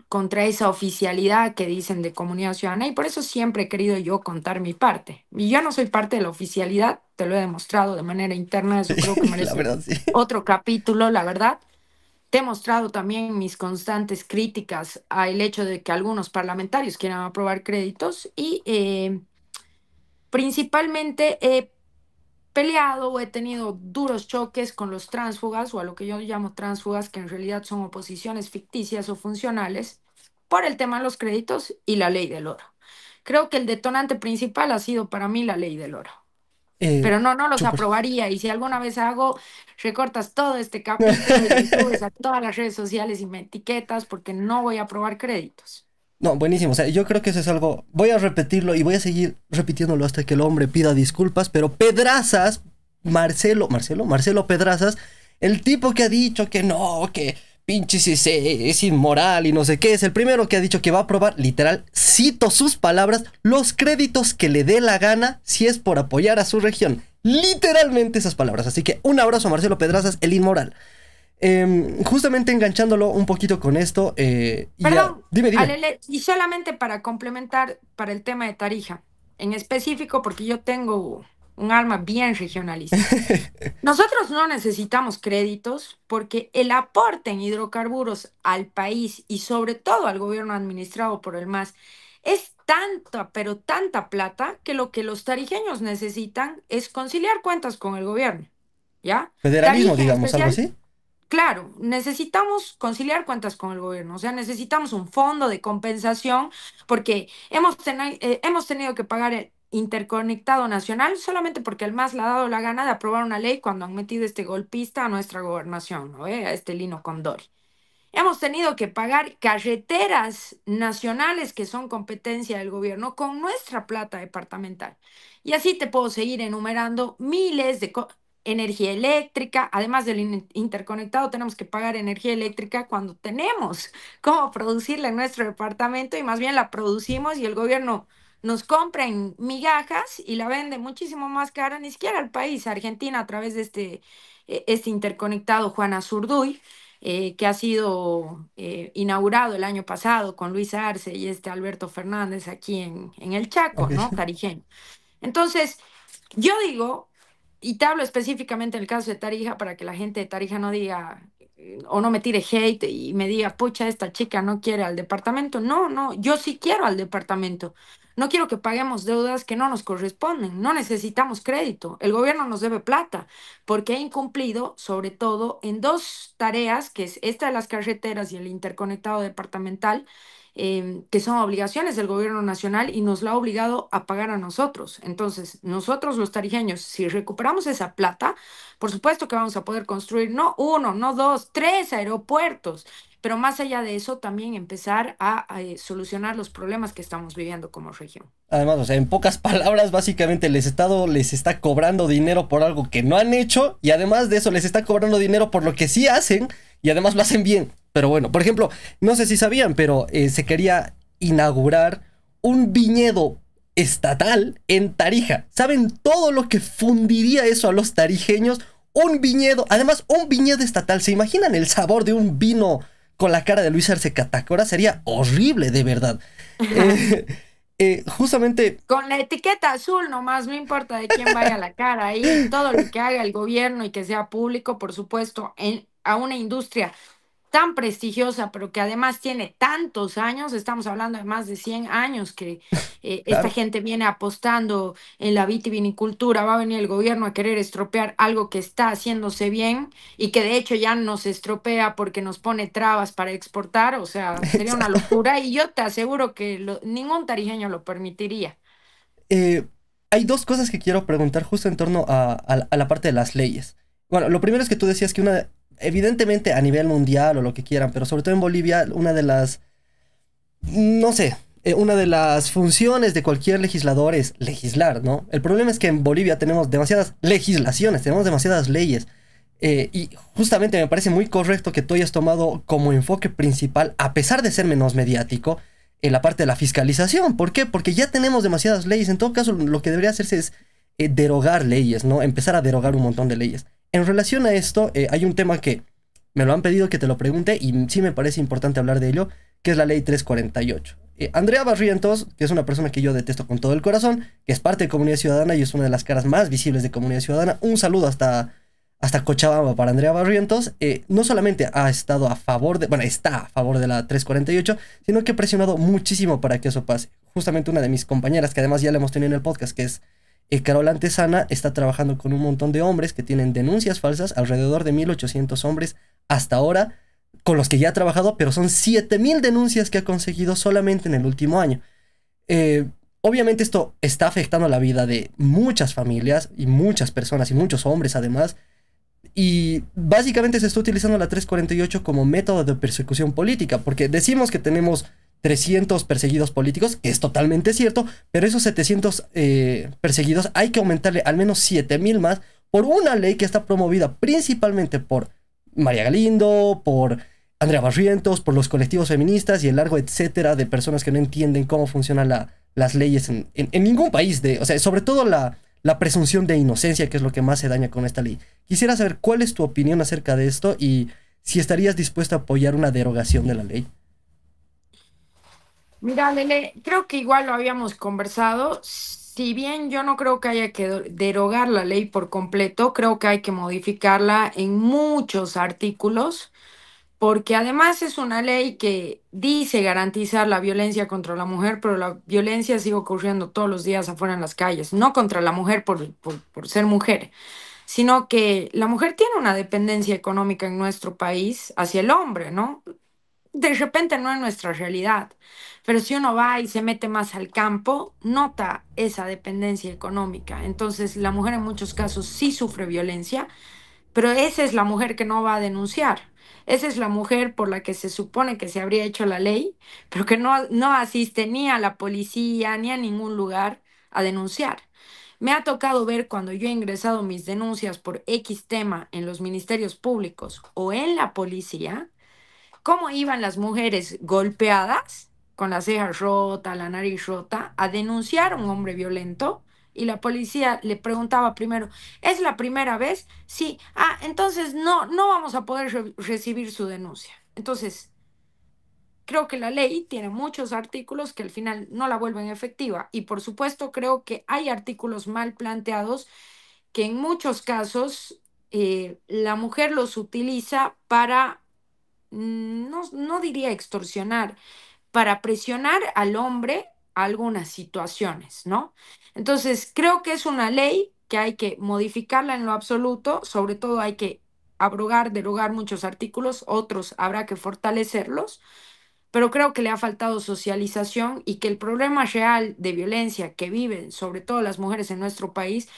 contra esa oficialidad que dicen de comunidad ciudadana y por eso siempre he querido yo contar mi parte. Y yo no soy parte de la oficialidad, te lo he demostrado de manera interna, eso creo que merece otro capítulo, la verdad. Te he mostrado también mis constantes críticas al hecho de que algunos parlamentarios quieran aprobar créditos y eh, Principalmente he peleado o he tenido duros choques con los tránsfugas o a lo que yo llamo transfugas que en realidad son oposiciones ficticias o funcionales, por el tema de los créditos y la ley del oro. Creo que el detonante principal ha sido para mí la ley del oro. Eh, Pero no, no los aprobaría. Y si alguna vez hago, recortas todo este capítulo y a todas las redes sociales y me etiquetas porque no voy a aprobar créditos. No, buenísimo. O sea, yo creo que eso es algo. Voy a repetirlo y voy a seguir repitiéndolo hasta que el hombre pida disculpas. Pero Pedrazas, Marcelo, Marcelo, Marcelo Pedrazas, el tipo que ha dicho que no, que pinche es inmoral y no sé qué, es el primero que ha dicho que va a probar, literal, cito sus palabras, los créditos que le dé la gana si es por apoyar a su región. Literalmente esas palabras. Así que un abrazo a Marcelo Pedrazas, el inmoral. Em, justamente enganchándolo un poquito con esto. Eh, y solamente para complementar para el tema de Tarija, en específico, porque yo tengo un arma bien regionalista. Nosotros no necesitamos créditos porque el aporte en hidrocarburos al país y sobre todo al gobierno administrado por el MAS es tanta, pero tanta plata que lo que los tarijeños necesitan es conciliar cuentas con el gobierno. ¿Ya? Federalismo, digamos, algo así. Claro, necesitamos conciliar cuentas con el gobierno, o sea, necesitamos un fondo de compensación porque hemos, eh, hemos tenido que pagar el interconectado nacional solamente porque el MAS le ha dado la gana de aprobar una ley cuando han metido este golpista a nuestra gobernación, a este Lino condor. Hemos tenido que pagar carreteras nacionales que son competencia del gobierno con nuestra plata departamental. Y así te puedo seguir enumerando miles de cosas energía eléctrica, además del interconectado, tenemos que pagar energía eléctrica cuando tenemos cómo producirla en nuestro departamento y más bien la producimos y el gobierno nos compra en migajas y la vende muchísimo más cara ni siquiera al país, Argentina, a través de este, e, este interconectado Juana Zurduy. Eh, que ha sido eh, inaugurado el año pasado con Luis Arce y este Alberto Fernández aquí en, en el Chaco, ¿no? Tarijén. Entonces, yo digo, y te hablo específicamente en el caso de Tarija para que la gente de Tarija no diga eh, o no me tire hate y me diga, pucha, esta chica no quiere al departamento. No, no, yo sí quiero al departamento. No quiero que paguemos deudas que no nos corresponden. No necesitamos crédito. El gobierno nos debe plata porque ha incumplido, sobre todo, en dos tareas, que es esta de las carreteras y el interconectado departamental, Em, que son obligaciones del gobierno nacional y nos la ha obligado a pagar a nosotros. Entonces, nosotros los tarijeños, si recuperamos esa plata, por supuesto que vamos a poder construir no uno, no dos, tres aeropuertos, pero más allá de eso, también empezar a, eh, solucionar los problemas que estamos viviendo como región. Además, o sea, en pocas palabras, básicamente el Estado les está cobrando dinero por algo que no han hecho y además de eso les está cobrando dinero por lo que sí hacen y además lo hacen bien. Pero bueno, por ejemplo, no sé si sabían, pero eh, se quería inaugurar un viñedo estatal en Tarija. ¿Saben todo lo que fundiría eso a los tarijeños? Un viñedo, además un viñedo estatal. ¿Se imaginan el sabor de un vino con la cara de Luis Arce Catacora? Sería horrible, de verdad. Eh, eh, justamente... Con la etiqueta azul nomás, no importa de quién vaya la cara. Y todo lo que haga el gobierno y que sea público, por supuesto, en, a una industria tan prestigiosa, pero que además tiene tantos años, estamos hablando de más de 100 años que eh, esta gente viene apostando en la vitivinicultura, va a venir el gobierno a querer estropear algo que está haciéndose bien y que de hecho ya nos estropea porque nos pone trabas para exportar, o sea, sería una locura y yo te aseguro que ningún tarijeño lo permitiría. Eh, hay dos cosas que quiero preguntar justo en torno a la parte de las leyes. Bueno, lo primero es que tú decías que una evidentemente a nivel mundial o lo que quieran, pero sobre todo en Bolivia, una de las, no sé, eh, una de las funciones de cualquier legislador es legislar, ¿no? El problema es que en Bolivia tenemos demasiadas legislaciones, tenemos demasiadas leyes. Eh, y justamente me parece muy correcto que tú hayas tomado como enfoque principal, a pesar de ser menos mediático, en eh, la parte de la fiscalización. ¿Por qué? Porque ya tenemos demasiadas leyes. En todo caso, lo que debería hacerse es derogar leyes, ¿no? Empezar a derogar un montón de leyes en relación a esto, eh, hay un tema que me lo han pedido que te lo pregunte y sí me parece importante hablar de ello, que es la ley 348. Eh, Andrea Barrientos, que es una persona que yo detesto con todo el corazón, que es parte de Comunidad Ciudadana y es una de las caras más visibles de Comunidad Ciudadana, un saludo hasta, hasta Cochabamba para Andrea Barrientos, eh, no solamente ha estado a favor de, bueno, está a favor de la 348, sino que ha presionado muchísimo para que eso pase. Justamente una de mis compañeras, que además ya la hemos tenido en el podcast, que es carol Carola Antesana está trabajando con un montón de hombres que tienen denuncias falsas, alrededor de 1.800 hombres hasta ahora, con los que ya ha trabajado, pero son 7.000 denuncias que ha conseguido solamente en el último año. Eh, obviamente esto está afectando la vida de muchas familias y muchas personas y muchos hombres además. Y básicamente se está utilizando la 348 como método de persecución política, porque decimos que tenemos 300 perseguidos políticos, que es totalmente cierto, pero esos 700 eh, perseguidos hay que aumentarle al menos 7000 más por una ley que está promovida principalmente por María Galindo, por Andrea Barrientos, por los colectivos feministas y el largo etcétera de personas que no entienden cómo funcionan las leyes en, ningún país, de, o sea, sobre todo la presunción de inocencia, que es lo que más se daña con esta ley. Quisiera saber cuál es tu opinión acerca de esto y si estarías dispuesto a apoyar una derogación de la ley. Mira, Lele, creo que igual lo habíamos conversado. Si bien yo no creo que haya que derogar la ley por completo, creo que hay que modificarla en muchos artículos, porque además es una ley que dice garantizar la violencia contra la mujer, pero la violencia sigue ocurriendo todos los días afuera en las calles, no contra la mujer por, por, por ser mujer, sino que la mujer tiene una dependencia económica en nuestro país hacia el hombre, ¿no? De repente no es nuestra realidad pero si uno va y se mete más al campo, nota esa dependencia económica. Entonces la mujer en muchos casos sí sufre violencia, pero esa es la mujer que no va a denunciar. Esa es la mujer por la que se supone que se habría hecho la ley, pero que no, no asiste ni a la policía ni a ningún lugar a denunciar. Me ha tocado ver cuando yo he ingresado mis denuncias por X tema en los ministerios públicos o en la policía, cómo iban las mujeres golpeadas con las cejas rotas, la nariz rota, a denunciar a un hombre violento y la policía le preguntaba primero, ¿es la primera vez? Sí, ah, entonces no, no vamos a poder recibir su denuncia. Entonces, creo que la ley tiene muchos artículos que al final no la vuelven efectiva y por supuesto creo que hay artículos mal planteados que en muchos casos eh, la mujer los utiliza para, mm, no, no diría extorsionar, para presionar al hombre algunas situaciones, ¿no? Entonces, creo que es una ley que hay que modificarla en lo absoluto, sobre todo hay que abrogar, derogar muchos artículos, otros habrá que fortalecerlos, pero creo que le ha faltado socialización y que el problema real de violencia que viven, sobre todo las mujeres en nuestro país,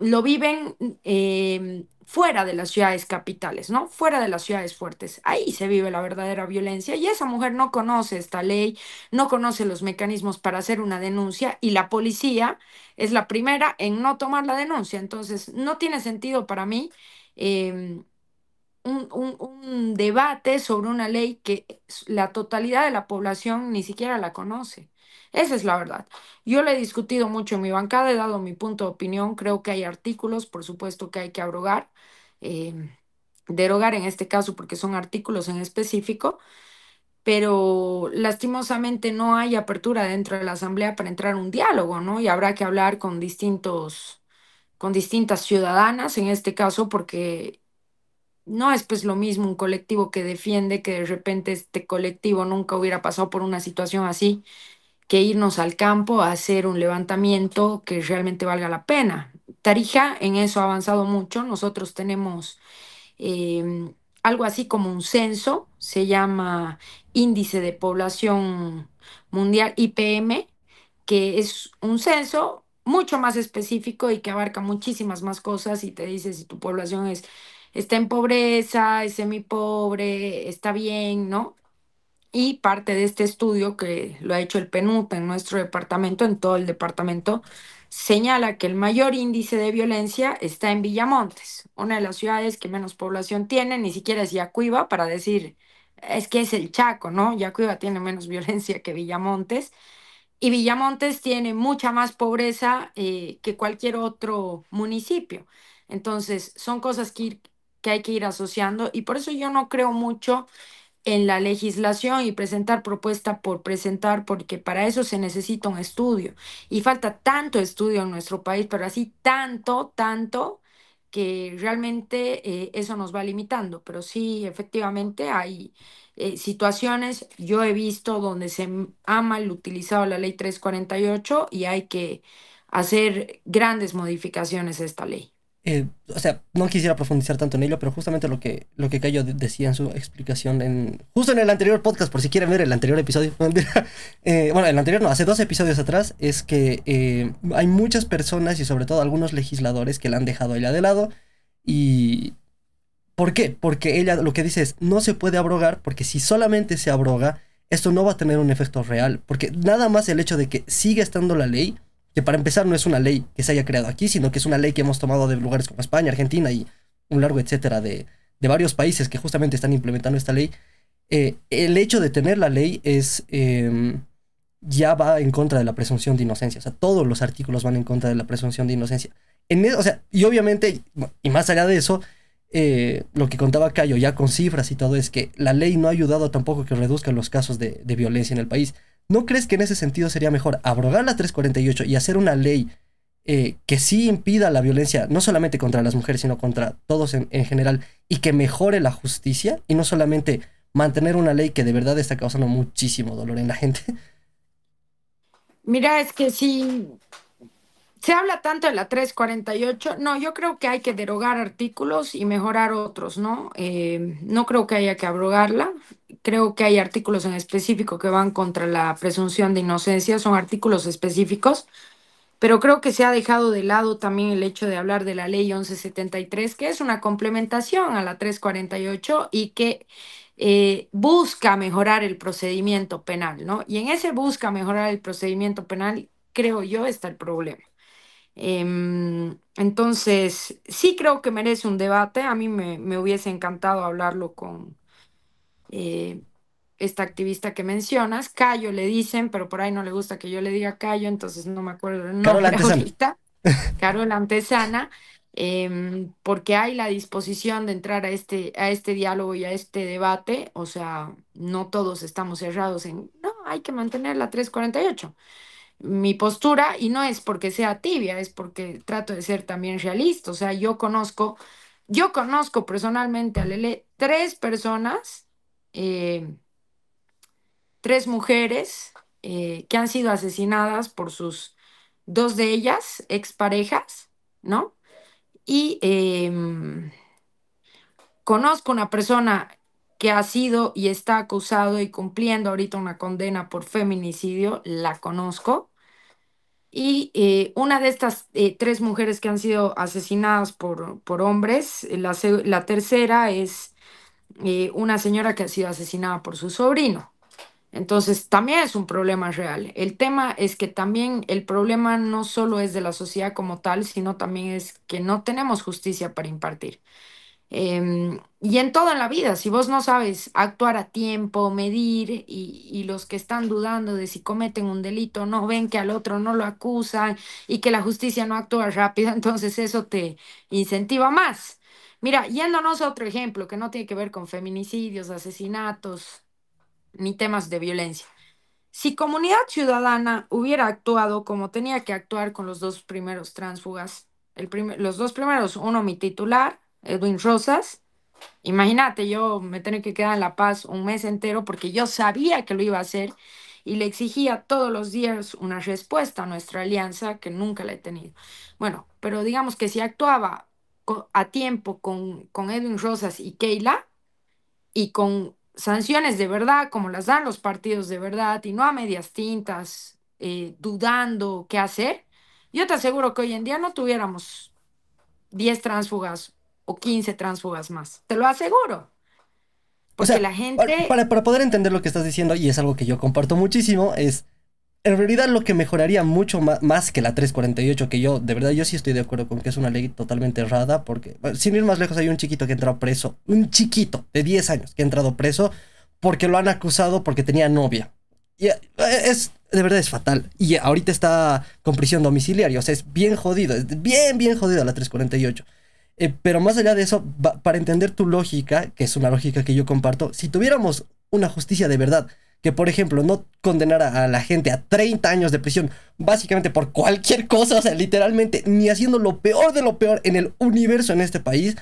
lo viven eh, fuera de las ciudades capitales, ¿no? Fuera de las ciudades fuertes. Ahí se vive la verdadera violencia y esa mujer no conoce esta ley, no conoce los mecanismos para hacer una denuncia y la policía es la primera en no tomar la denuncia. Entonces, no tiene sentido para mí. Eh, un, debate sobre una ley que la totalidad de la población ni siquiera la conoce. Esa es la verdad. Yo le he discutido mucho en mi bancada, he dado mi punto de opinión, creo que hay artículos, por supuesto que hay que abrogar, em, derogar en este caso porque son artículos en específico, pero lastimosamente no hay apertura dentro de la Asamblea para entrar un diálogo, ¿no? Y habrá que hablar con distintos, con distintas ciudadanas en este caso porque no es pues lo mismo un colectivo que defiende que de repente este colectivo nunca hubiera pasado por una situación así que irnos al campo a hacer un levantamiento que realmente valga la pena. Tarija en eso ha avanzado mucho. Nosotros tenemos em, algo así como un censo, se llama Índice de Población Mundial IPM, que es un censo mucho más específico y que abarca muchísimas más cosas y te dice si tu población es está en pobreza, es semipobre, está bien, ¿no? Y parte de este estudio que lo ha hecho el penut en nuestro departamento, en todo el departamento, señala que el mayor índice de violencia está en Villamontes, una de las ciudades que menos población tiene, ni siquiera es Yacuiba para decir, es que es el Chaco, ¿no? Yacuiba tiene menos violencia que Villamontes. Y Villamontes tiene mucha más pobreza eh, que cualquier otro municipio. Entonces, son cosas que que hay que ir asociando y por eso yo no creo mucho en la legislación y presentar propuesta por presentar, porque para eso se necesita un estudio. Y falta tanto estudio en nuestro país, pero así tanto, tanto, que realmente eh, eso nos va limitando. Pero sí, efectivamente hay eh, situaciones, yo he visto donde se ha mal utilizado la ley 348 y hay que hacer grandes modificaciones a esta ley. Eh, o sea, no quisiera profundizar tanto en ello, pero justamente lo que, lo que Cayo decía en su explicación, en, justo en el anterior podcast, por si quieren ver el anterior episodio, eh, bueno, el anterior no, hace dos episodios atrás, es que eh, hay muchas personas y sobre todo algunos legisladores que la han dejado a ella de lado. ¿Y por qué? Porque ella lo que dice es, no se puede abrogar, porque si solamente se abroga, esto no va a tener un efecto real, porque nada más el hecho de que siga estando la ley que para empezar no es una ley que se haya creado aquí, sino que es una ley que hemos tomado de lugares como España, Argentina y un largo etcétera de, de varios países que justamente están implementando esta ley, eh, el hecho de tener la ley es... Em, ya va en contra de la presunción de inocencia. O sea, todos los artículos van en contra de la presunción de inocencia. En, e, y obviamente, y más allá de eso, eh, lo que contaba Cayo ya con cifras y todo es que la ley no ha ayudado tampoco que reduzcan los casos de, violencia en el país. ¿No crees que en ese sentido sería mejor abrogar la 348 y hacer una ley eh, que sí impida la violencia, no solamente contra las mujeres, sino contra todos en, en, general, y que mejore la justicia, y no solamente mantener una ley que de verdad está causando muchísimo dolor en la gente? Mira, es que sí, se habla tanto de la 348, no, yo creo que hay que derogar artículos y mejorar otros, ¿no? Em, no creo que haya que abrogarla, creo que hay artículos en específico que van contra la presunción de inocencia, son artículos específicos, pero creo que se ha dejado de lado también el hecho de hablar de la ley 1173, que es una complementación a la 348 y que eh, busca mejorar el procedimiento penal, ¿no? Y en ese busca mejorar el procedimiento penal, creo yo, está el problema. Em, entonces, sí creo que merece un debate. A mí me, me hubiese encantado hablarlo con eh, esta activista que mencionas. Cayo le dicen, pero por ahí no le gusta que yo le diga Cayo, entonces no me acuerdo Carol Antesana. Em, porque hay la disposición de entrar a este, a este diálogo y a este debate, o sea, no todos estamos cerrados en, no, hay que mantener la 348 mi postura y no es porque sea tibia, es porque trato de ser también realista. O sea, yo conozco, yo conozco personalmente a Lele tres personas, eh, tres mujeres eh, que han sido asesinadas por sus dos de ellas, exparejas, ¿no? Y em, conozco una persona que ha sido y está acusado y cumpliendo ahorita una condena por feminicidio, la conozco. Y eh, una de estas eh, tres mujeres que han sido asesinadas por, hombres, eh, la, tercera es una señora que ha sido asesinada por su sobrino. Entonces, también es un problema real. El tema es que también el problema no solo es de la sociedad como tal, sino también es que no tenemos justicia para impartir. Em, y en todo en la vida, si vos no sabes actuar a tiempo, medir, y, los que están dudando de si cometen un delito no ven que al otro no lo acusan y que la justicia no actúa rápido, entonces eso te incentiva más. Mira, yéndonos a otro ejemplo que no tiene que ver con feminicidios, asesinatos, ni temas de violencia. Si Comunidad Ciudadana hubiera actuado como tenía que actuar con los dos primeros tránsfugas, el los dos primeros, uno mi titular, Edwin Rosas. Imagínate, yo me tenía que quedar en La Paz un mes entero porque yo sabía que lo iba a hacer y le exigía todos los días una respuesta a nuestra alianza que nunca la he tenido. Bueno, pero digamos que si actuaba a tiempo con, Edwin Rosas y Keila y con sanciones de verdad, como las dan los partidos de verdad y no a medias tintas, eh, dudando qué hacer, yo te aseguro que hoy en día no tuviéramos 10 transfugas o 15 transfugas más. Te lo aseguro. Porque sea, la gente. Para, para poder entender lo que estás diciendo, y es algo que yo comparto muchísimo, es. En realidad lo que mejoraría mucho más, que la 348, que yo, de verdad, yo sí estoy de acuerdo con que es una ley totalmente errada, porque sin ir más lejos hay un chiquito que ha entrado preso, un chiquito de 10 años que ha entrado preso porque lo han acusado porque tenía novia. Y eh, es, de verdad es fatal. Y ahorita está con prisión domiciliaria, o sea, es bien jodido, es bien, bien jodido la 348. Eh, pero más allá de eso, para entender tu lógica, que es una lógica que yo comparto, si tuviéramos una justicia de verdad, que por ejemplo no condenara a la gente a 30 años de prisión, básicamente por cualquier cosa, o sea, literalmente ni haciendo lo peor de lo peor en el universo en este país,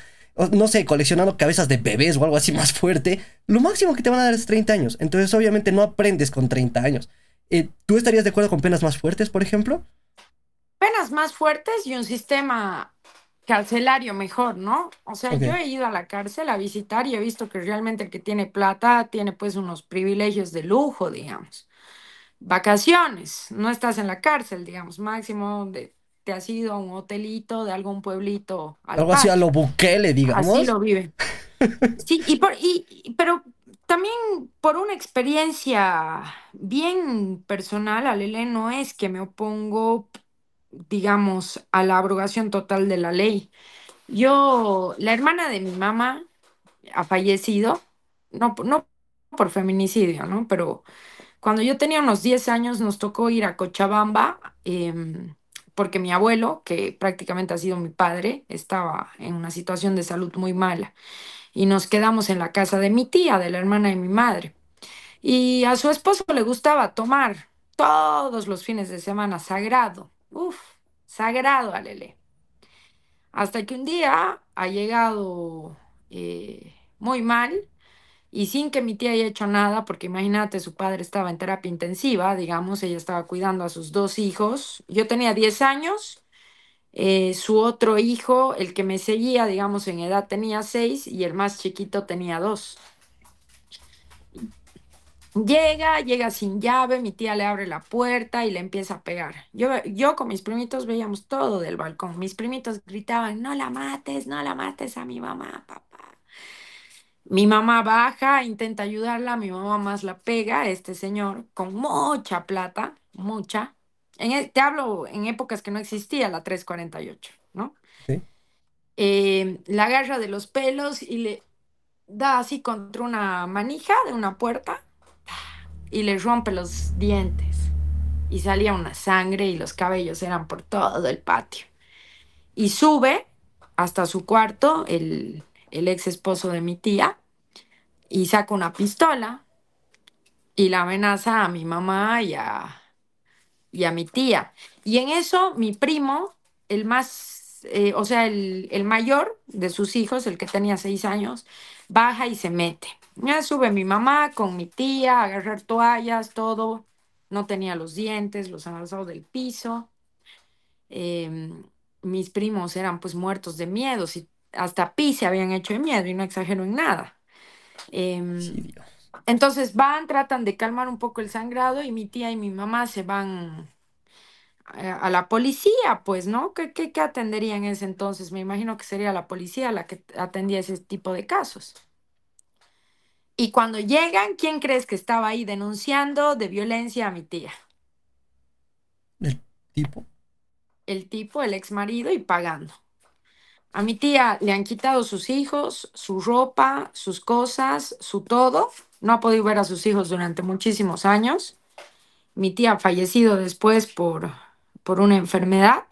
no sé, coleccionando cabezas de bebés o algo así más fuerte, lo máximo que te van a dar es 30 años. Entonces obviamente no aprendes con 30 años. Eh, ¿Tú estarías de acuerdo con penas más fuertes, por ejemplo? Penas más fuertes y un sistema carcelario mejor, ¿no? O sea, yo he ido a la cárcel a visitar y he visto que realmente el que tiene plata tiene pues unos privilegios de lujo, digamos. Vacaciones, no estás en la cárcel, digamos, máximo te has ido a un hotelito de algún pueblito. Algo así a lo buquele, digamos. Así lo vive Sí, y, y pero también por una experiencia bien personal, Alele, no es que me opongo digamos, a la abrogación total de la ley. Yo, la hermana de mi mamá ha fallecido, no, no por feminicidio, ¿no? Pero cuando yo tenía unos 10 años nos tocó ir a Cochabamba, em, porque mi abuelo, que prácticamente ha sido mi padre, estaba en una situación de salud muy mala. Y nos quedamos en la casa de mi tía, de la hermana de mi madre. Y a su esposo le gustaba tomar todos los fines de semana sagrado sagrado a Lele. Hasta que un día ha llegado eh, muy mal y sin que mi tía haya hecho nada, porque imagínate, su padre estaba en terapia intensiva, digamos, ella estaba cuidando a sus dos hijos. Yo tenía 10 años, eh, su otro hijo, el que me seguía, digamos, en edad tenía 6 y el más chiquito tenía 2. Llega, llega sin llave, mi tía le abre la puerta y le empieza a pegar. Yo, yo con mis primitos veíamos todo del balcón. Mis primitos gritaban, no la mates, no la mates a mi mamá, papá. Mi mamá baja, intenta ayudarla, mi mamá más la pega, este señor, con mucha plata, mucha. En e, te hablo en épocas que no existía la 348, ¿no? Sí. Eh, la agarra de los pelos y le da así contra una manija de una puerta y le rompe los dientes. Y salía una sangre y los cabellos eran por todo el patio. Y sube hasta su cuarto el, el ex esposo de mi tía y saca una pistola y la amenaza a mi mamá y a, y a mi tía. Y en eso mi primo, el más, eh, o sea, el, el mayor de sus hijos, el que tenía seis años, baja y se mete. Ya sube mi mamá con mi tía, agarrar toallas, todo. No tenía los dientes, los han alzado del piso. Em, mis primos eran pues muertos de miedo, si, hasta pi se habían hecho de miedo y no exagero en nada. Em, entonces van, tratan de calmar un poco el sangrado y mi tía y mi mamá se van a, la policía, pues, ¿no? ¿Qué, qué, qué atendería en ese entonces? Me imagino que sería la policía la que atendía ese tipo de casos. Y cuando llegan, ¿quién crees que estaba ahí denunciando de violencia a mi tía? El tipo. El tipo, el ex marido y pagando. A mi tía le han quitado sus hijos, su ropa, sus cosas, su todo. No ha podido ver a sus hijos durante muchísimos años. Mi tía ha fallecido después por, por una enfermedad,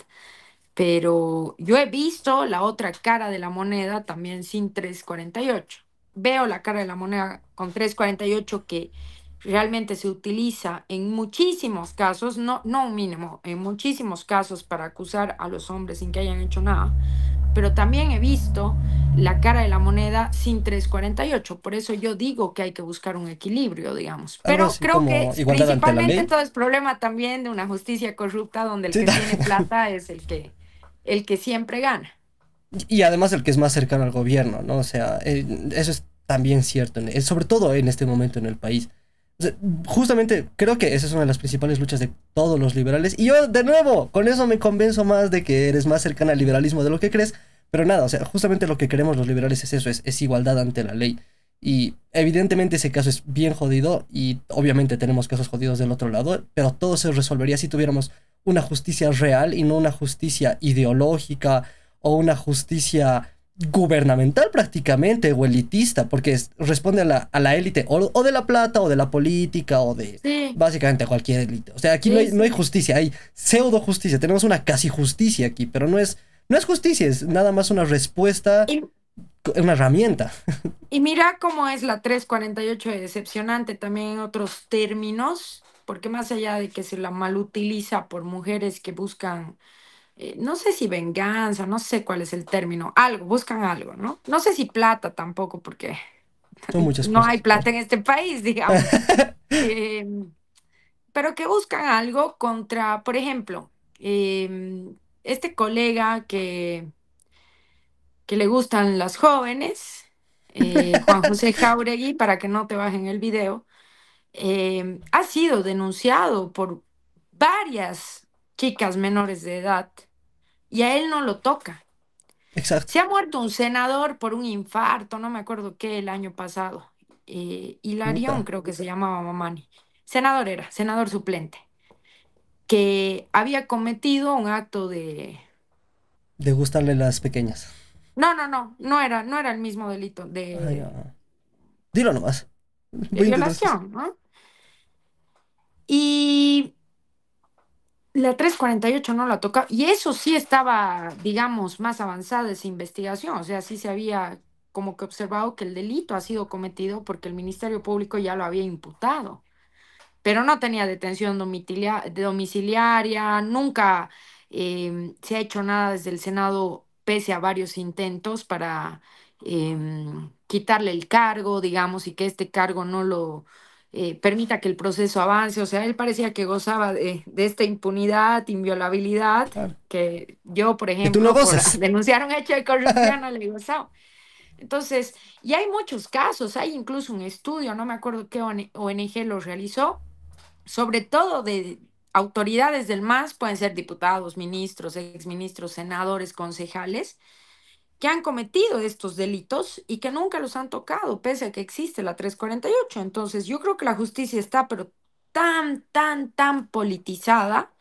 pero yo he visto la otra cara de la moneda también sin 348 veo la cara de la moneda con 3.48 que realmente se utiliza en muchísimos casos, no, no un mínimo, en muchísimos casos para acusar a los hombres sin que hayan hecho nada, pero también he visto la cara de la moneda sin 348, por eso yo digo que hay que buscar un equilibrio, digamos. Pero creo que principalmente todo es problema también de una justicia corrupta donde el que tiene plata es el que, el que siempre gana. Y además el que es más cercano al gobierno, ¿no? O sea, eh, eso es también cierto, sobre todo en este momento en el país. justamente creo que esa es una de las principales luchas de todos los liberales. Y yo, de nuevo, con eso me convenzo más de que eres más cercana al liberalismo de lo que crees. Pero nada, o sea, justamente lo que queremos los liberales es eso, es igualdad ante la ley. Y evidentemente ese caso es bien jodido y obviamente tenemos casos jodidos del otro lado, pero todo se resolvería si tuviéramos una justicia real y no una justicia ideológica o una justicia gubernamental prácticamente o elitista, porque responde a la, élite o, de la plata o de la política o de básicamente a cualquier élite. O sea, aquí no, hay, justicia, hay pseudo justicia, tenemos una casi justicia aquí, pero no es, no es justicia, es nada más una respuesta, una herramienta. Y mira cómo es la 348 de decepcionante también en otros términos, porque más allá de que se la malutiliza por mujeres que buscan eh, no sé si venganza, no sé cuál es el término, algo, buscan algo, ¿no? No sé si plata tampoco, porque no hay plata en este país, digamos. Em, pero que buscan algo contra, por ejemplo, em, este colega que, que le gustan las jóvenes, eh, Juan José Jauregui, para que no te bajen el video, em, ha sido denunciado por varias chicas menores de edad y a él no lo toca. Exacto. Se ha muerto un senador por un infarto, no me acuerdo qué, el año pasado. Hilarión eh, creo que se llamaba Mamani. Senador era, senador suplente. Que había cometido un acto de... De gustarle las pequeñas. No, no, no, no era, no era el mismo delito de... Dilo nomás. De violación, ¿no? Y la 348 no la toca, y eso sí estaba, digamos, más avanzada esa investigación, o sea, sí se había como que observado que el delito ha sido cometido porque el Ministerio Público ya lo había imputado, pero no tenía detención domiciliaria, nunca em, se ha hecho nada desde el Senado, pese a varios intentos para em, quitarle el cargo, digamos, y que este cargo no lo, eh, permita que el proceso avance. O sea, él parecía que gozaba de, esta impunidad, inviolabilidad, que yo, por ejemplo, no por denunciar un hecho de corrupción no le gozaba. Entonces, y hay muchos casos, hay incluso un estudio, no me acuerdo qué ONG lo realizó, sobre todo de autoridades del MAS, pueden ser diputados, ministros, exministros, senadores, concejales, que han cometido estos delitos y que nunca los han tocado, pese a que existe la 348. Entonces, yo creo que la justicia está, pero tan, tan, tan politizada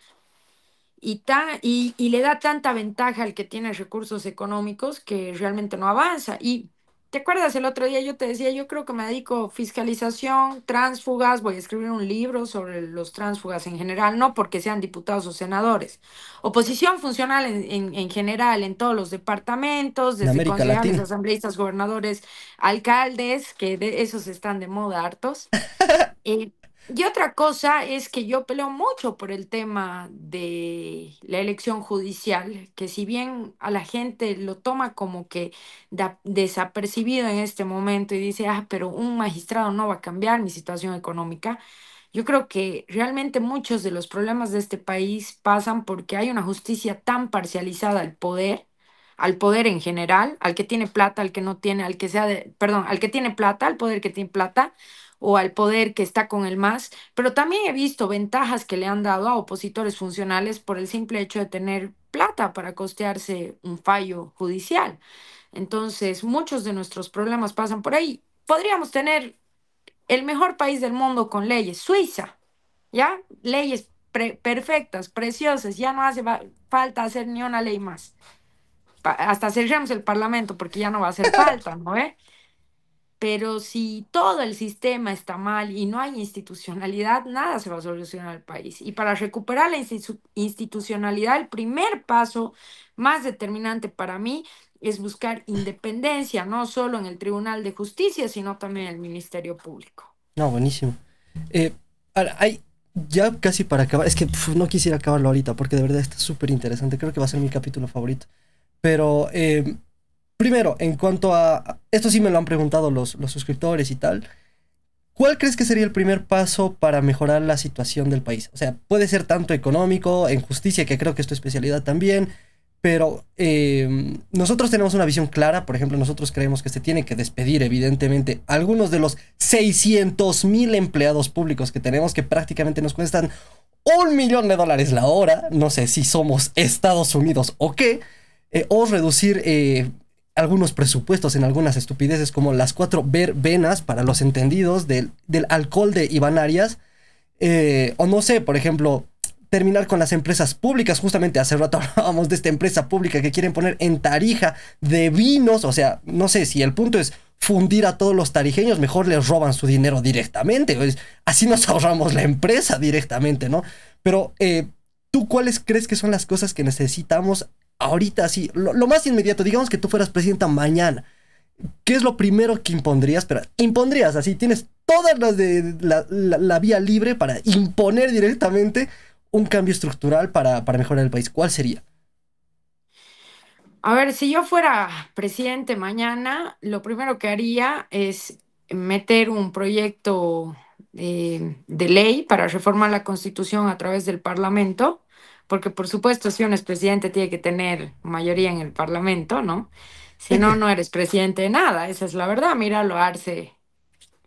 y, tan, y le da tanta ventaja al que tiene recursos económicos que realmente no avanza. Y ¿Te acuerdas el otro día yo te decía, yo creo que me dedico fiscalización, tránsfugas, voy a escribir un libro sobre los tránsfugas en general, no porque sean diputados o senadores. Oposición funcional en, general en todos los departamentos, desde concejales, asambleístas, gobernadores, alcaldes, que de esos están de moda hartos. Eh, y otra cosa es que yo peleo mucho por el tema de la elección judicial, que si bien a la gente lo toma como que desapercibido en este momento y dice, ah, pero un magistrado no va a cambiar mi situación económica, yo creo que realmente muchos de los problemas de este país pasan porque hay una justicia tan parcializada al poder al poder en general, al que tiene plata, al que no tiene, al que sea de, perdón, al que tiene plata, al poder que tiene plata, o al poder que está con el más, pero también he visto ventajas que le han dado a opositores funcionales por el simple hecho de tener plata para costearse un fallo judicial. Entonces, muchos de nuestros problemas pasan por ahí. Podríamos tener el mejor país del mundo con leyes, Suiza, ¿ya? Leyes perfectas, preciosas, ya no hace falta hacer ni una ley más. hasta cerramos el Parlamento porque ya no va a hacer falta, ¿no? Eh? Pero si todo el sistema está mal y no hay institucionalidad, nada se va a solucionar al país. Y para recuperar la institucionalidad, el primer paso más determinante para mí es buscar independencia, no solo en el Tribunal de Justicia, sino también en el Ministerio Público. No, buenísimo. Eh, ya casi para acabar, es que no quisiera acabarlo ahorita porque de verdad está súper interesante, creo que va a ser mi capítulo favorito. Pero eh, Primero, en cuanto a. Esto sí me lo han preguntado los, suscriptores y tal. ¿Cuál crees que sería el primer paso para mejorar la situación del país? O sea, puede ser tanto económico, en justicia, que creo que es tu especialidad también, pero em, nosotros tenemos una visión clara. Por ejemplo, nosotros creemos que se tiene que despedir, evidentemente, algunos de los 600 mil empleados públicos que tenemos que prácticamente nos cuestan un millón de dólares la hora. No sé si somos Estados Unidos o qué. Eh, o reducir eh, algunos presupuestos en algunas estupideces como las cuatro verbenas para los entendidos del, del alcohol de Iván Arias. Eh, o no sé, por ejemplo, terminar con las empresas públicas. Justamente hace rato hablábamos de esta empresa pública que quieren poner en tarija de vinos. O sea, no sé si el punto es fundir a todos los tarijeños, mejor les roban su dinero directamente. así nos ahorramos la empresa directamente, ¿no? Pero eh, ¿Tú cuáles crees que son las cosas que necesitamos ahorita sí, lo, más inmediato, digamos que tú fueras presidenta mañana, ¿qué es lo primero que impondrías? Pero impondrías así, tienes todas las de la, vía libre para imponer directamente un cambio estructural para, para mejorar el país. ¿Cuál sería? A ver, si yo fuera presidente mañana, lo primero que haría es meter un proyecto eh, de ley para reformar la constitución a través del Parlamento porque por supuesto si uno es presidente tiene que tener mayoría en el Parlamento, ¿no? Si no, no eres presidente de nada, esa es la verdad, míralo Arce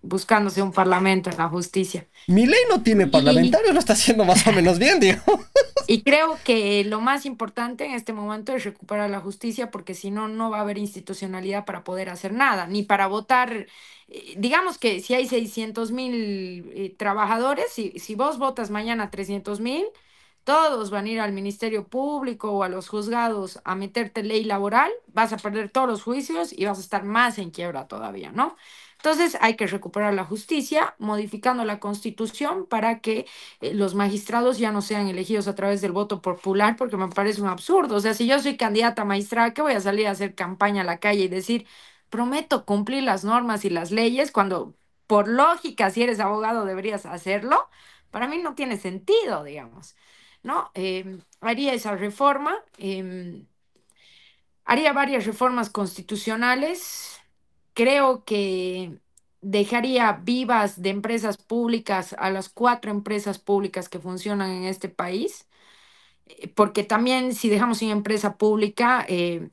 buscándose un parlamento en la justicia. Mi ley no tiene parlamentario, lo está haciendo más o menos bien, digo. Y creo que lo más importante en este momento es recuperar la justicia, porque si no, no va a haber institucionalidad para poder hacer nada, ni para votar. Eh, digamos que si hay 600 mil eh, trabajadores, si, si vos votas mañana 300 mil, todos van a ir al Ministerio Público o a los juzgados a meterte ley laboral, vas a perder todos los juicios y vas a estar más en quiebra todavía, ¿no? Entonces hay que recuperar la justicia modificando la constitución para que eh, los magistrados ya no sean elegidos a través del voto popular, porque me parece un absurdo. O sea, si yo soy candidata a magistrada, ¿qué voy a salir a hacer campaña a la calle y decir, prometo cumplir las normas y las leyes cuando por lógica, si eres abogado, deberías hacerlo? Para mí no tiene sentido, digamos. ¿no? Em, haría esa reforma, em, haría varias reformas constitucionales, creo que dejaría vivas de empresas públicas a las cuatro empresas públicas que funcionan en este país, eh, porque también si dejamos sin empresa pública, eh,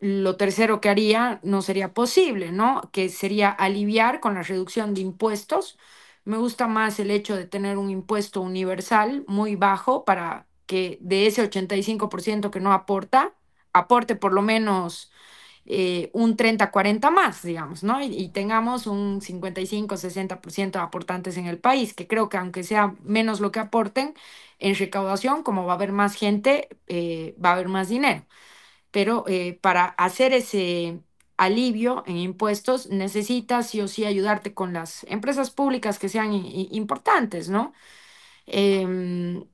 lo tercero que haría no sería posible, ¿no? Que sería aliviar con la reducción de impuestos me gusta más el hecho de tener un impuesto universal muy bajo para que de ese 85% que no aporta, aporte por lo menos eh, un 30-40 más, digamos, ¿no? Y, tengamos un 55-60% de aportantes en el país, que creo que aunque sea menos lo que aporten en recaudación, como va a haber más gente, eh, va a haber más dinero. Pero eh, para hacer ese alivio en impuestos, necesitas sí o sí ayudarte con las empresas públicas que sean importantes, ¿no? Em,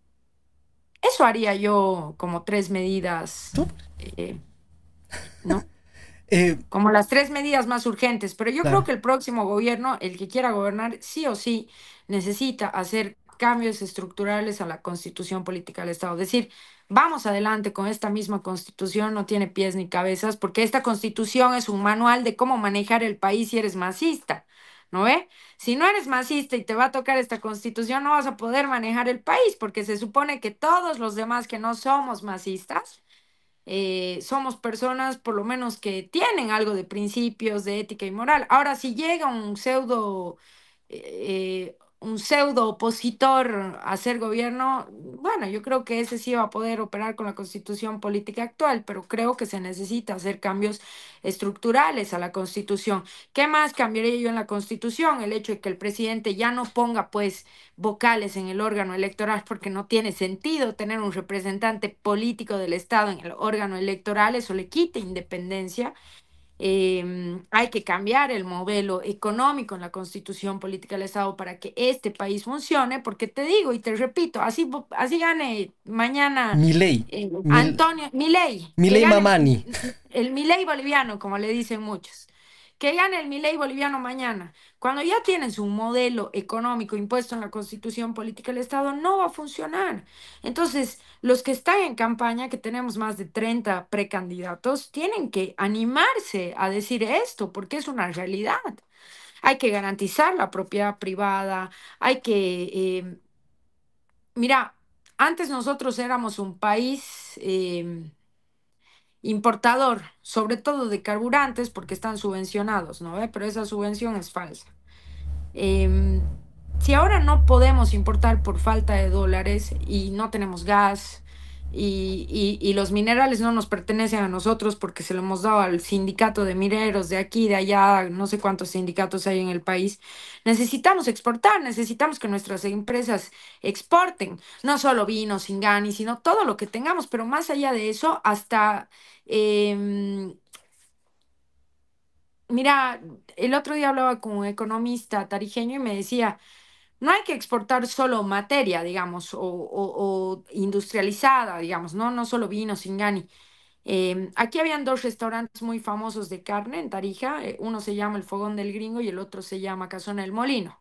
eso haría yo como tres medidas, eh, ¿no? Eh, como las tres medidas más urgentes, pero yo creo que el próximo gobierno, el que quiera gobernar, sí o sí necesita hacer cambios estructurales a la constitución política del Estado. Es decir, vamos adelante con esta misma constitución, no tiene pies ni cabezas, porque esta constitución es un manual de cómo manejar el país si eres masista, ¿no ve? Si no eres masista y te va a tocar esta constitución, no vas a poder manejar el país, porque se supone que todos los demás que no somos masistas, eh, somos personas por lo menos que tienen algo de principios, de ética y moral. Ahora, si llega un pseudo... Eh, eh, un pseudo opositor a ser gobierno, bueno, yo creo que ese sí va a poder operar con la constitución política actual, pero creo que se necesita hacer cambios estructurales a la constitución. ¿Qué más cambiaría yo en la constitución? El hecho de que el presidente ya no ponga pues vocales en el órgano electoral porque no tiene sentido tener un representante político del Estado en el órgano electoral, eso le quita independencia. Em, hay que cambiar el modelo económico en la constitución política del Estado para que este país funcione, porque te digo y te repito, así, así gane mañana mi ley eh, Antonio mi ley Mamani, el ley boliviano, como le dicen muchos que gane el Milei boliviano mañana. Cuando ya tienes un modelo económico impuesto en la constitución política del Estado, no va a funcionar. Entonces, los que están en campaña, que tenemos más de 30 precandidatos, tienen que animarse a decir esto, porque es una realidad. Hay que garantizar la propiedad privada, hay que... Em, mira, antes nosotros éramos un país... Em, importador, sobre todo de carburantes, porque están subvencionados, ¿no? Pero esa subvención es falsa. Em, si ahora no podemos importar por falta de dólares y no tenemos gas, y, y, los minerales no nos pertenecen a nosotros porque se lo hemos dado al sindicato de mineros de aquí, de allá, no sé cuántos sindicatos hay en el país. Necesitamos exportar, necesitamos que nuestras empresas exporten, no solo vino, cingani, sino todo lo que tengamos, pero más allá de eso, hasta... Eh, mira, el otro día hablaba con un economista tarijeño y me decía, no hay que exportar solo materia, digamos, o, industrializada, digamos, ¿no? No solo vino, singani. Eh, aquí habían dos restaurantes muy famosos de carne en Tarija. Eh, uno se llama El Fogón del Gringo y el otro se llama Casona del Molino.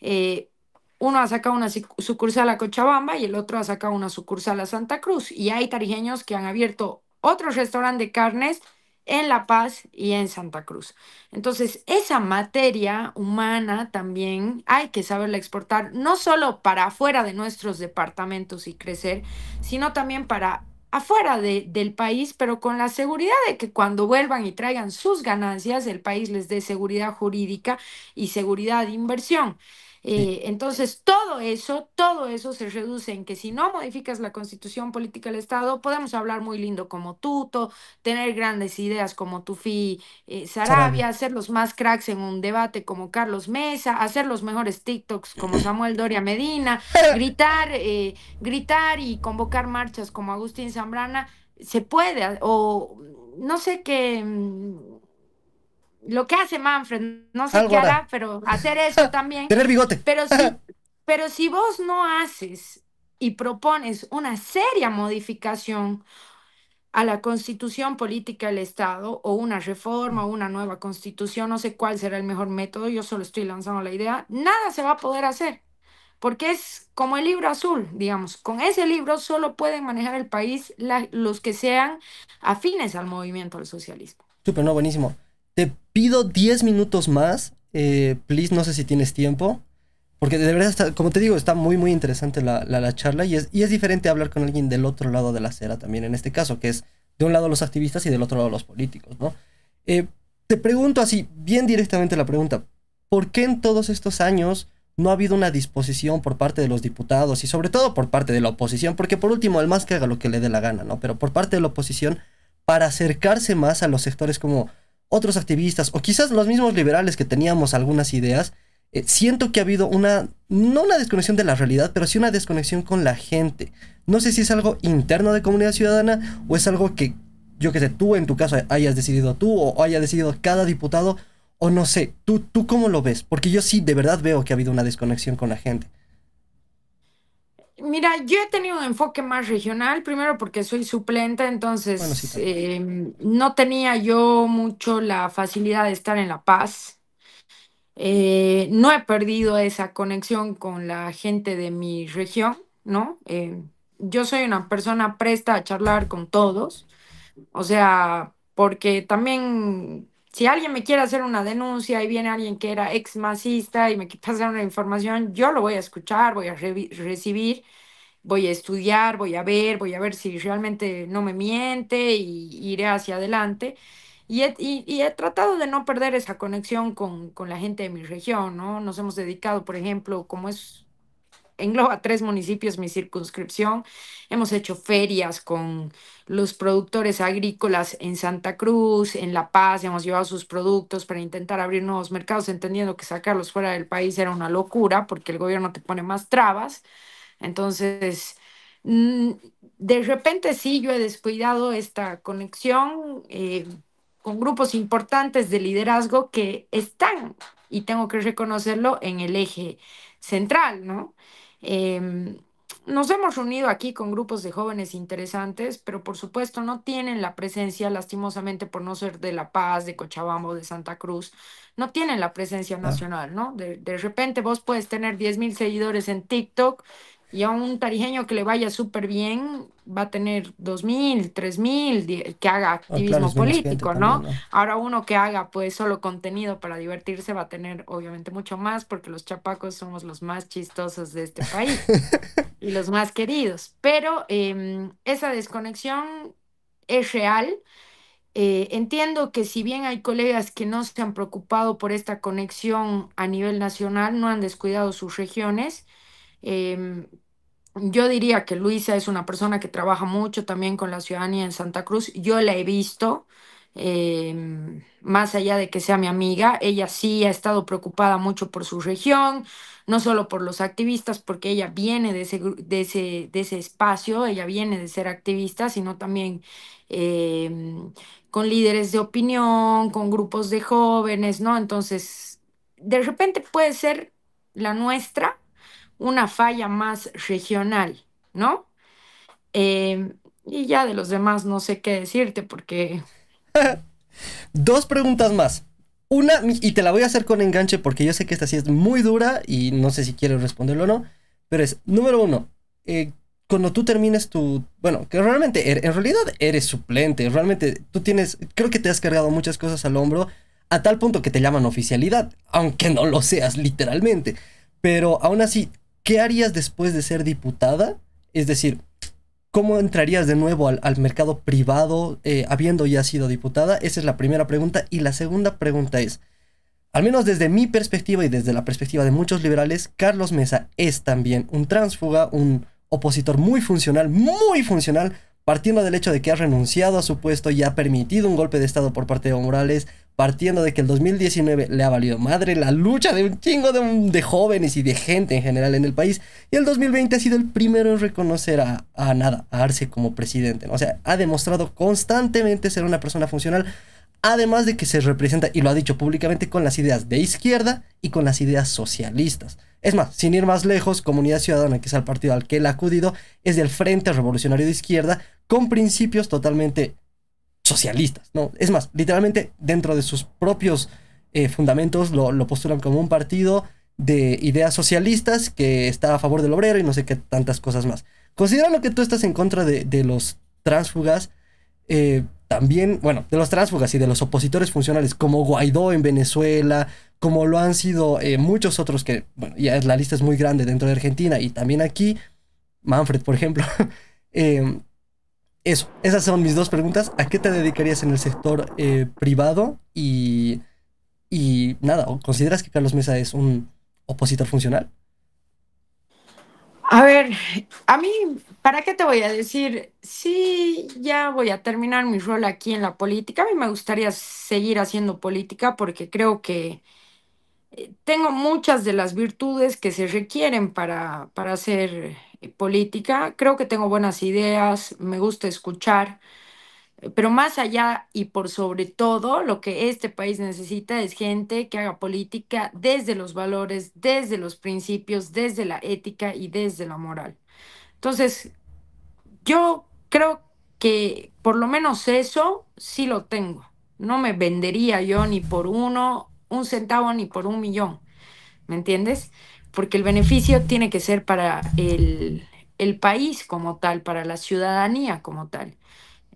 Eh, uno ha sacado una sucursal a Cochabamba y el otro ha sacado una sucursal a Santa Cruz. Y hay tarijeños que han abierto otro restaurante de carnes en La Paz y en Santa Cruz. Entonces, esa materia humana también hay que saberla exportar, no solo para afuera de nuestros departamentos y crecer, sino también para afuera del país, pero con la seguridad de que cuando vuelvan y traigan sus ganancias, el país les dé seguridad jurídica y seguridad de inversión. Eh, entonces, todo eso, todo eso se reduce en que si no modificas la constitución política del Estado, podemos hablar muy lindo como Tuto, tener grandes ideas como Tufi eh, Sarabia, hacer los más cracks en un debate como Carlos Mesa, hacer los mejores TikToks como Samuel Doria Medina, gritar, eh, gritar y convocar marchas como Agustín Zambrana, se puede, o no sé qué mm, lo que hace Manfred, no sé qué hará, pero hacer eso también. Tener bigote. Pero si, pero si vos no haces y propones una seria modificación a la constitución política del Estado o una reforma o una nueva constitución, no sé cuál será el mejor método, yo solo estoy lanzando la idea, nada se va a poder hacer, porque es como el libro azul, digamos, con ese libro solo pueden manejar el país los que sean afines al movimiento del socialismo. Súper, no, buenísimo pido 10 minutos más. Eh, please, no sé si tienes tiempo. Porque de verdad, como te digo, está muy, muy interesante la, charla y es, diferente hablar con alguien del otro lado de la acera también, en este caso, que es de un lado los activistas y del otro lado los políticos, ¿no? Eh, te pregunto así, bien directamente la pregunta, ¿por qué en todos estos años no ha habido una disposición por parte de los diputados y sobre todo por parte de la oposición? Porque por último, el más que haga lo que le dé la gana, ¿no? Pero por parte de la oposición, para acercarse más a los sectores como otros activistas o quizás los mismos liberales que teníamos algunas ideas, eh, siento que ha habido una, no una desconexión de la realidad, pero sí una desconexión con la gente. No sé si es algo interno de comunidad ciudadana o es algo que, yo que sé, tú en tu caso hayas decidido tú o haya decidido cada diputado o no sé, tú, tú cómo lo ves, porque yo sí de verdad veo que ha habido una desconexión con la gente. Mira, yo he tenido un enfoque más regional, primero porque soy suplente, entonces em, no tenía yo mucho la facilidad de estar en La Paz. Eh, no he perdido esa conexión con la gente de mi región, ¿no? Em, yo soy una persona presta a charlar con todos, o sea, porque también si alguien me quiere hacer una denuncia y viene alguien que era ex masista y me quita una información, yo lo voy a escuchar, voy a recibir, voy a estudiar, voy a ver, voy a ver si realmente no me miente y iré hacia adelante. Y he, tratado de no perder esa conexión con, con, la gente de mi región, ¿no? Nos hemos dedicado, por ejemplo, como es, engloba tres municipios mi circunscripción, hemos hecho ferias con, los productores agrícolas en Santa Cruz, en La Paz, hemos llevado sus productos para intentar abrir nuevos mercados, entendiendo que sacarlos fuera del país era una locura porque el gobierno te pone más trabas. Entonces, mm, de repente sí, yo he descuidado esta conexión eh, con grupos importantes de liderazgo que están, y tengo que reconocerlo, en el eje central, ¿no? Em, nos hemos reunido aquí con grupos de jóvenes interesantes, pero por supuesto no tienen la presencia, lastimosamente por no ser de La Paz, de Cochabamba de Santa Cruz, no tienen la presencia nacional, ¿no? De, repente vos puedes tener mil seguidores en TikTok y a un tarijeño que le vaya súper bien va a tener 2.000, 3.000, que haga ah, activismo político, ¿no? Ahora uno que haga pues solo contenido para divertirse va a tener obviamente mucho más porque los chapacos somos los más chistosos de este país y los más queridos. Pero em, esa desconexión es real. Eh, entiendo que si bien hay colegas que no se han preocupado por esta conexión a nivel nacional, no han descuidado sus regiones Em, yo diría que Luisa es una persona que trabaja mucho también con la ciudadanía en Santa Cruz. Yo la he visto, em, más allá de que sea mi amiga, ella sí ha estado preocupada mucho por su región, no solo por los activistas, porque ella viene de ese, de ese, espacio, ella viene de ser activista, sino también em, con líderes de opinión, con grupos de jóvenes, ¿no? Entonces, de repente puede ser la nuestra una falla más regional, ¿no? Em, y ya de los demás no sé qué decirte porque... Dos preguntas más. Una, y te la voy a hacer con enganche porque yo sé que esta sí es muy dura y no sé si quieres responderlo o no, pero es, número uno, eh, cuando tú termines tu, bueno, que realmente, er, en realidad eres suplente, realmente tú tienes, creo que te has cargado muchas cosas al hombro a tal punto que te llaman oficialidad, aunque no lo seas literalmente, pero aún así, ¿qué harías después de ser diputada? Es decir, ¿cómo entrarías de nuevo al, mercado privado eh, habiendo ya sido diputada? Esa es la primera pregunta. Y la segunda pregunta es, al menos desde mi perspectiva y desde la perspectiva de muchos liberales, Carlos Mesa es también un tránsfuga, un opositor muy funcional, muy funcional, partiendo del hecho de que ha renunciado a su puesto y ha permitido un golpe de Estado por parte de Morales, partiendo de que el 2019 le ha valido madre la lucha de un chingo de, jóvenes y de gente en general en el país, y el 2020 ha sido el primero en reconocer a, nada, a Arce como presidente. O sea, ha demostrado constantemente ser una persona funcional, además de que se representa, y lo ha dicho públicamente, con las ideas de izquierda y con las ideas socialistas. Es más, sin ir más lejos, Comunidad Ciudadana, que es el partido al que él ha acudido, es del Frente Revolucionario de Izquierda, con principios totalmente socialistas, ¿no? Es más, literalmente dentro de sus propios eh, fundamentos lo, postulan como un partido de ideas socialistas que está a favor del obrero y no sé qué tantas cosas más. Considerando que tú estás en contra de, los tránsfugas, eh, también, bueno, de los tránsfugas y de los opositores funcionales, como Guaidó en Venezuela, como lo han sido eh, muchos otros que, bueno, ya la lista es muy grande dentro de Argentina y también aquí, Manfred, por ejemplo, eh, eso, esas son mis dos preguntas. ¿A qué te dedicarías en el sector eh, privado? Y, nada, ¿consideras que Carlos Mesa es un opositor funcional? A ver, a mí, ¿para qué te voy a decir? Sí, ya voy a terminar mi rol aquí en la política. A mí me gustaría seguir haciendo política porque creo que eh, tengo muchas de las virtudes que se requieren para, para ser eh, política. Creo que tengo buenas ideas, me gusta escuchar, eh, pero más allá y por sobre todo, lo que este país necesita es gente que haga política desde los valores, desde los principios, desde la ética y desde la moral. Entonces, yo creo que por lo menos eso sí lo tengo. No me vendería yo ni por uno, un centavo, ni por un millón. ¿Me entiendes? porque el beneficio tiene que ser para el, país como tal, para la ciudadanía como tal.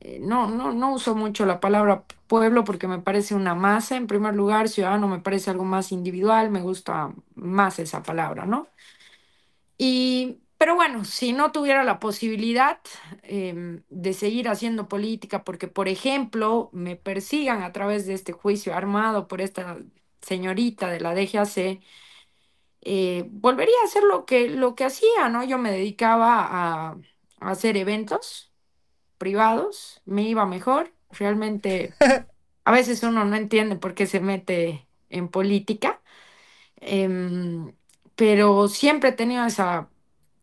Eh, no, no, no uso mucho la palabra pueblo porque me parece una masa, en primer lugar, ciudadano me parece algo más individual, me gusta más esa palabra, ¿no? Y, pero bueno, si no tuviera la posibilidad em, de seguir haciendo política porque, por ejemplo, me persigan a través de este juicio armado por esta señorita de la DGAC, eh, volvería a hacer lo que, lo que hacía, ¿no? Yo me dedicaba a, hacer eventos privados, me iba mejor, realmente a veces uno no entiende por qué se mete en política, em, pero siempre he tenido esa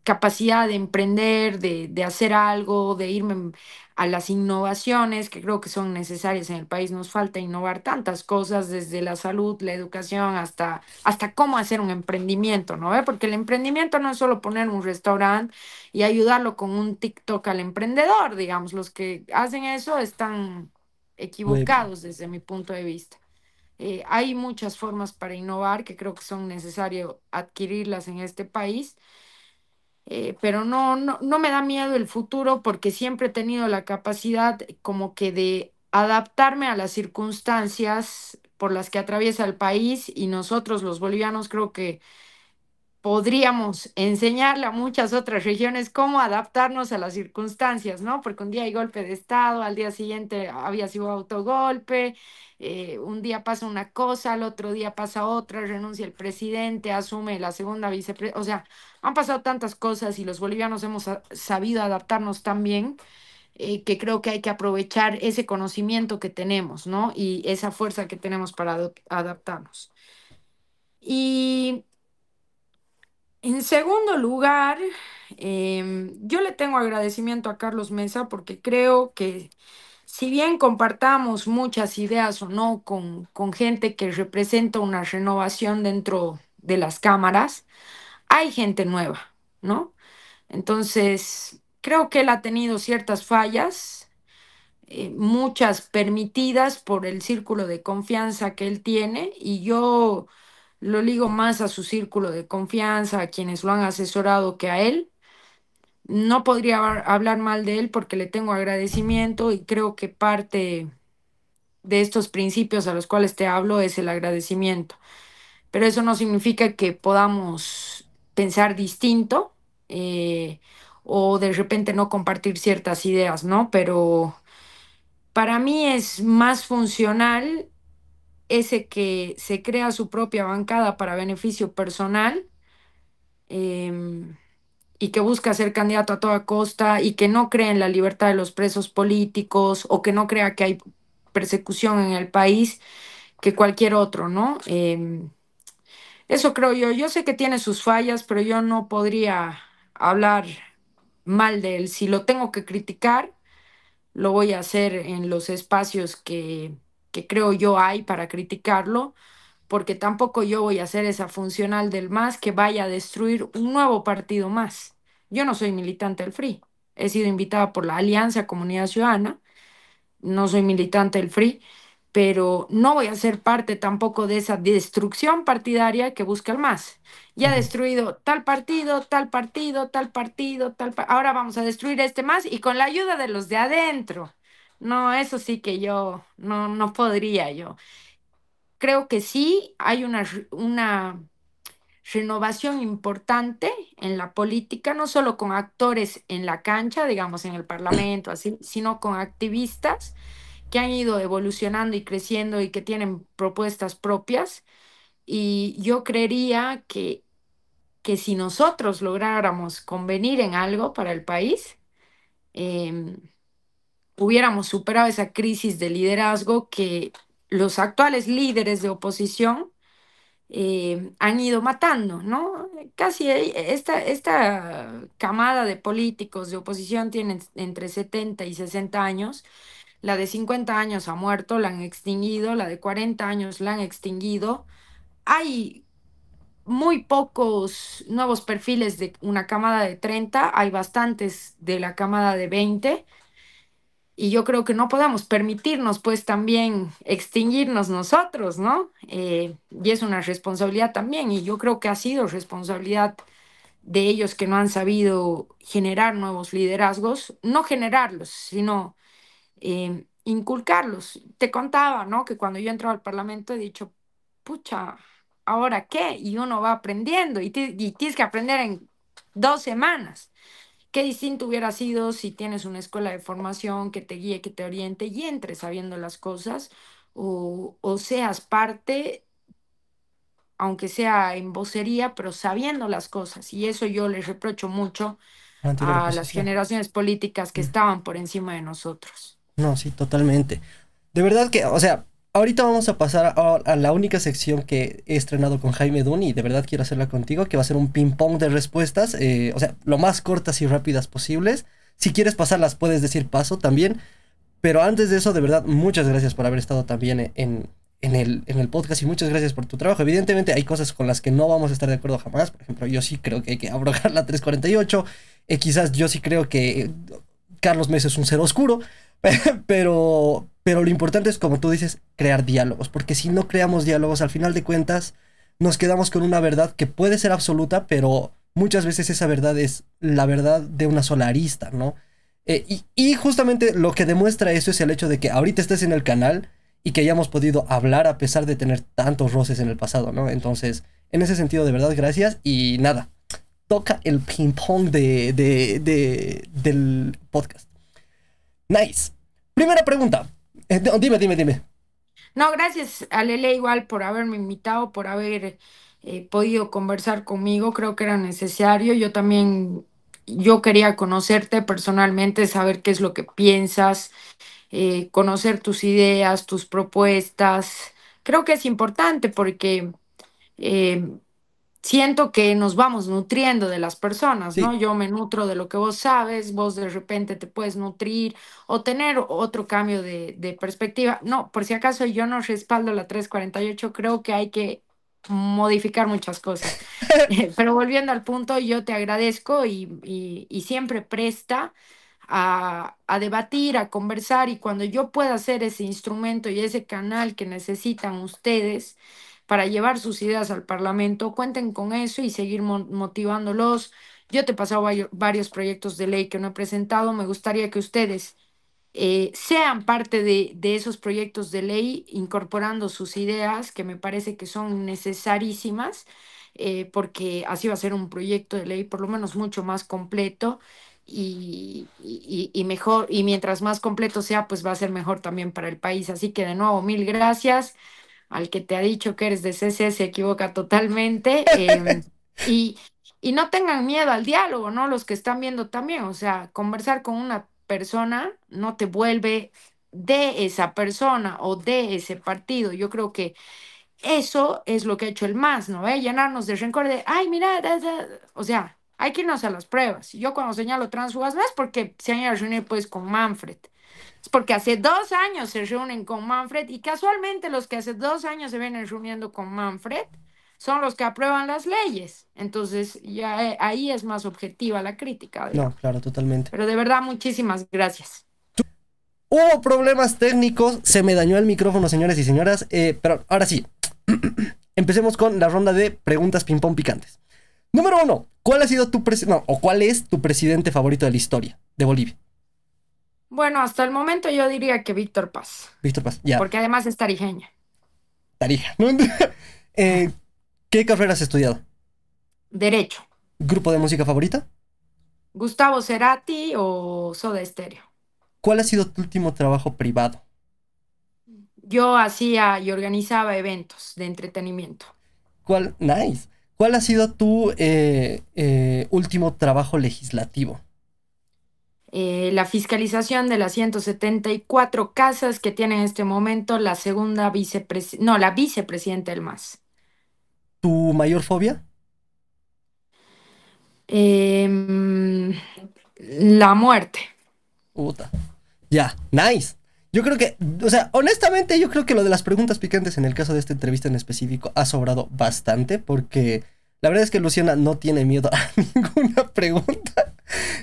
capacidad de emprender, de, de hacer algo, de irme a las innovaciones que creo que son necesarias en el país. Nos falta innovar tantas cosas, desde la salud, la educación, hasta, hasta cómo hacer un emprendimiento, ¿no? Porque el emprendimiento no es solo poner un restaurante y ayudarlo con un TikTok al emprendedor, digamos. Los que hacen eso están equivocados desde mi punto de vista. Eh, hay muchas formas para innovar que creo que son necesarias adquirirlas en este país eh, pero no, no, no me da miedo el futuro porque siempre he tenido la capacidad como que de adaptarme a las circunstancias por las que atraviesa el país y nosotros los bolivianos creo que podríamos enseñarle a muchas otras regiones cómo adaptarnos a las circunstancias, ¿no? Porque un día hay golpe de Estado, al día siguiente había sido autogolpe, eh, un día pasa una cosa, al otro día pasa otra, renuncia el presidente, asume la segunda vicepresidenta, o sea, han pasado tantas cosas y los bolivianos hemos sabido adaptarnos tan bien eh, que creo que hay que aprovechar ese conocimiento que tenemos, ¿no? Y esa fuerza que tenemos para adaptarnos. Y en segundo lugar, em, yo le tengo agradecimiento a Carlos Mesa porque creo que si bien compartamos muchas ideas o no con, gente que representa una renovación dentro de las cámaras, hay gente nueva, ¿no? Entonces, creo que él ha tenido ciertas fallas, eh, muchas permitidas por el círculo de confianza que él tiene y yo lo ligo más a su círculo de confianza, a quienes lo han asesorado que a él. No podría hablar mal de él porque le tengo agradecimiento y creo que parte de estos principios a los cuales te hablo es el agradecimiento. Pero eso no significa que podamos pensar distinto eh, o de repente no compartir ciertas ideas, ¿no? Pero para mí es más funcional ese que se crea su propia bancada para beneficio personal em, y que busca ser candidato a toda costa y que no cree en la libertad de los presos políticos o que no crea que hay persecución en el país que cualquier otro, ¿no? Em, eso creo yo. Yo sé que tiene sus fallas, pero yo no podría hablar mal de él. Si lo tengo que criticar, lo voy a hacer en los espacios que, que creo yo hay para criticarlo, porque tampoco yo voy a ser esa funcional del MAS que vaya a destruir un nuevo partido más. Yo no soy militante del FRI. He sido invitada por la Alianza Comunidad Ciudadana. No soy militante del FRI, pero no voy a ser parte tampoco de esa destrucción partidaria que busca el MAS. Ya ha destruido tal partido, tal partido, tal partido, tal. Ahora vamos a destruir este MAS y con la ayuda de los de adentro. No, eso sí que yo no, no podría yo. Creo que sí hay una, una renovación importante en la política, no solo con actores en la cancha, digamos, en el Parlamento, así, sino con activistas que han ido evolucionando y creciendo y que tienen propuestas propias. Y yo creería que, que si nosotros lográramos convenir en algo para el país, em, hubiéramos superado esa crisis de liderazgo que los actuales líderes de oposición eh, han ido matando, ¿no? Casi eh, esta, esta camada de políticos de oposición tiene entre 70 y 60 años. La de 50 años ha muerto, la han extinguido, la de 40 años la han extinguido. Hay muy pocos nuevos perfiles de una camada de 30, hay bastantes de la camada de 20 y yo creo que no podemos permitirnos pues también extinguirnos nosotros, ¿no? Eh, y es una responsabilidad también, y yo creo que ha sido responsabilidad de ellos que no han sabido generar nuevos liderazgos, no generarlos, sino eh, inculcarlos. Te contaba, ¿no? Que cuando yo entraba al Parlamento he dicho, pucha, ¿ahora qué? Y uno va aprendiendo y, y tienes que aprender en dos semanas qué distinto hubiera sido si tienes una escuela de formación que te guíe, que te oriente y entres sabiendo las cosas o, seas parte, aunque sea en vocería, pero sabiendo las cosas. Y eso yo les reprocho mucho a las generaciones políticas que estaban por encima de nosotros. No, sí, totalmente. De verdad que, o sea, Ahorita vamos a pasar a, la única sección que he estrenado con Jaime Dun y de verdad quiero hacerla contigo, que va a ser un ping-pong de respuestas, eh, o sea, lo más cortas y rápidas posibles. Si quieres pasarlas, puedes decir paso también. Pero antes de eso, de verdad, muchas gracias por haber estado también en, el, podcast y muchas gracias por tu trabajo. Evidentemente hay cosas con las que no vamos a estar de acuerdo jamás. Por ejemplo, yo sí creo que hay que abrogar la 348. Eh, quizás yo sí creo que Carlos Messi es un ser oscuro, pero, pero lo importante es, como tú dices, crear diálogos, porque si no creamos diálogos, al final de cuentas, nos quedamos con una verdad que puede ser absoluta, pero muchas veces esa verdad es la verdad de una solarista, ¿no? Eh, y, y, justamente lo que demuestra eso es el hecho de que ahorita estés en el canal y que hayamos podido hablar a pesar de tener tantos roces en el pasado, ¿no? Entonces, en ese sentido, de verdad, gracias y nada toca el ping pong de, del podcast. Nice. Primera pregunta. Eh, dime, dime, dime. No, gracias a Lele igual por haberme invitado, por haber eh, podido conversar conmigo. Creo que era necesario. Yo también, yo quería conocerte personalmente, saber qué es lo que piensas, eh, conocer tus ideas, tus propuestas. Creo que es importante porque siento que nos vamos nutriendo de las personas, ¿no? Yo me nutro de lo que vos sabes, vos de repente te puedes nutrir o tener otro cambio de, de perspectiva. No, por si acaso yo no respaldo la 348, creo que hay que modificar muchas cosas. Eh, pero volviendo al punto, yo te agradezco y, y- siempre presta a, a debatir, a conversar y cuando yo pueda ser ese instrumento y ese canal que necesitan ustedes para llevar sus ideas al Parlamento. Cuenten con eso y seguir motivándolos. Yo te he pasado varios proyectos de ley que no he presentado. Me gustaría que ustedes eh, sean parte de, de esos proyectos de ley, incorporando sus ideas, que me parece que son necesarísimas. Eh, porque así va a ser un proyecto de ley por lo menos mucho más completo y, y, mejor, y mientras más completo sea, pues va a ser mejor también para el país. Así que de nuevo, mil gracias al que te ha dicho que eres de CC se equivoca totalmente. Em, y, y no tengan miedo al diálogo, ¿no? Los que están viendo también, o sea, conversar con una persona no te vuelve de esa persona o de ese partido. Yo creo que eso es lo que ha hecho el más, ¿no? ¿Eh? Llenarnos de rencor de, ay, mira, o sea, hay que irnos a las pruebas. Yo cuando señalo transfugas no es porque se han ido a reunir pues con Manfred, porque hace dos años se reúnen con Manfred y casualmente los que hace dos años se vienen reuniendo con Manfred son los que aprueban las leyes. Entonces, ya eh, ahí es más objetiva la crítica. No, claro, totalmente. Pero de verdad, muchísimas gracias. Hubo problemas técnicos, se me dañó el micrófono, señores y señoras, eh, pero ahora sí, empecemos con la ronda de preguntas ping-pong picantes. Número uno, ¿cuál ha sido tu no, o cuál es tu presidente favorito de la historia de Bolivia? Bueno, hasta el momento yo diría que Víctor Paz. Víctor Paz, ya. Porque además es tarijeña. Tarija. Eh, ¿Qué carrera has estudiado? Derecho. ¿Grupo de música favorita? Gustavo Cerati o Soda Stereo. ¿Cuál ha sido tu último trabajo privado? Yo hacía y organizaba eventos de entretenimiento. ¿Cuál? Nice. ¿Cuál ha sido tu eh, eh, último trabajo legislativo? Eh, la fiscalización de las 174 casas que tiene en este momento la segunda vicepresidenta, no, la vicepresidenta del MAS. ¿Tu mayor fobia? Em, la muerte. Puta. Ya, nice. Yo creo que, o sea, honestamente yo creo que lo de las preguntas picantes en el caso de esta entrevista en específico ha sobrado bastante porque la verdad es que Luciana no tiene miedo a ninguna pregunta.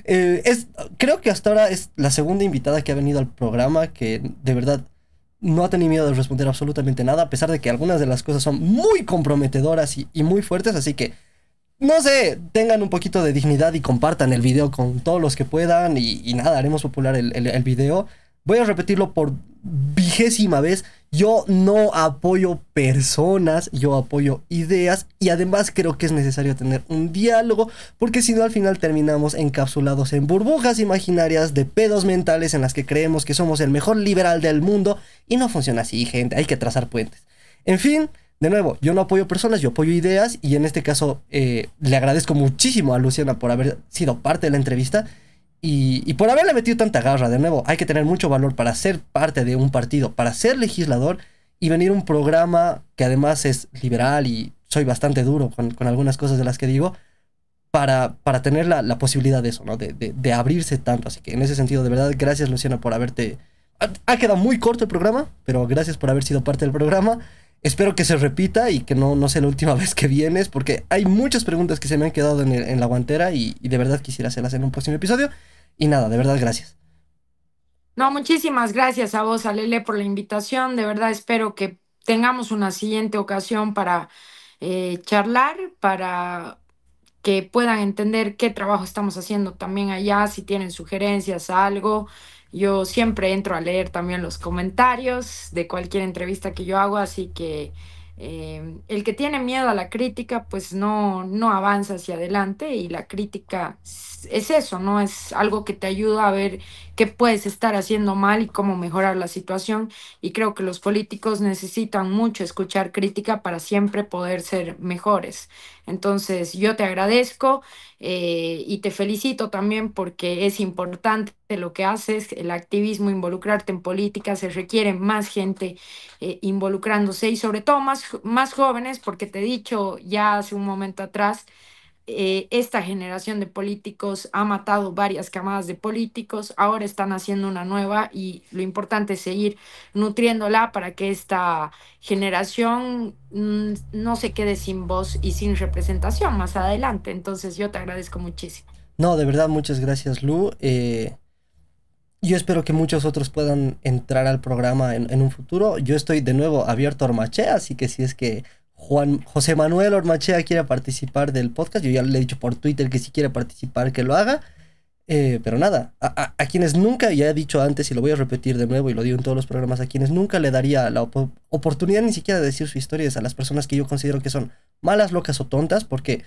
Eh, es, creo que hasta ahora es la segunda invitada que ha venido al programa que de verdad no ha tenido miedo de responder absolutamente nada, a pesar de que algunas de las cosas son muy comprometedoras y, muy fuertes, así que no sé, tengan un poquito de dignidad y compartan el video con todos los que puedan y, nada, haremos popular el video. Voy a repetirlo por vigésima vez. Yo no apoyo personas, yo apoyo ideas y además creo que es necesario tener un diálogo porque si no al final terminamos encapsulados en burbujas imaginarias de pedos mentales en las que creemos que somos el mejor liberal del mundo y no funciona así, gente, hay que trazar puentes. En fin, de nuevo, yo no apoyo personas, yo apoyo ideas y en este caso eh, le agradezco muchísimo a Luciana por haber sido parte de la entrevista y, por haberle metido tanta garra, de nuevo, hay que tener mucho valor para ser parte de un partido, para ser legislador y venir un programa que además es liberal y soy bastante duro con, algunas cosas de las que digo, para, para tener la, posibilidad de eso, ¿no? De, abrirse tanto. Así que en ese sentido, de verdad, gracias Luciana por haberte... ha quedado muy corto el programa, pero gracias por haber sido parte del programa. Espero que se repita y que no, no sea la última vez que vienes, porque hay muchas preguntas que se me han quedado en, la guantera y, de verdad quisiera hacerlas en un próximo episodio. Y nada, de verdad, gracias. No, muchísimas gracias a vos, Alele, por la invitación. De verdad, espero que tengamos una siguiente ocasión para eh, charlar, para que puedan entender qué trabajo estamos haciendo también allá, si tienen sugerencias, algo, yo siempre entro a leer también los comentarios de cualquier entrevista que yo hago, así que em, el que tiene miedo a la crítica, pues no, no avanza hacia adelante y la crítica es, eso, ¿no? Es algo que te ayuda a ver qué puedes estar haciendo mal y cómo mejorar la situación. Y creo que los políticos necesitan mucho escuchar crítica para siempre poder ser mejores. Entonces, yo te agradezco eh, y te felicito también porque es importante lo que haces, el activismo, involucrarte en política, se requiere más gente eh, involucrándose y sobre todo más, más jóvenes, porque te he dicho ya hace un momento atrás, eh, esta generación de políticos ha matado varias camadas de políticos, ahora están haciendo una nueva y lo importante es seguir nutriéndola para que esta generación mm, no se quede sin voz y sin representación más adelante. Entonces yo te agradezco muchísimo. No, de verdad, muchas gracias Lu. Eh, yo espero que muchos otros puedan entrar al programa en, un futuro. Yo estoy de nuevo abierto a Ormaché, así que si es que Juan José Manuel Ormachea quiere participar del podcast. Yo ya le he dicho por Twitter que si quiere participar, que lo haga. Eh, pero nada, a, quienes nunca, ya he dicho antes y lo voy a repetir de nuevo y lo digo en todos los programas, a quienes nunca le daría la oportunidad ni siquiera de decir sus historias a las personas que yo considero que son malas, locas o tontas, porque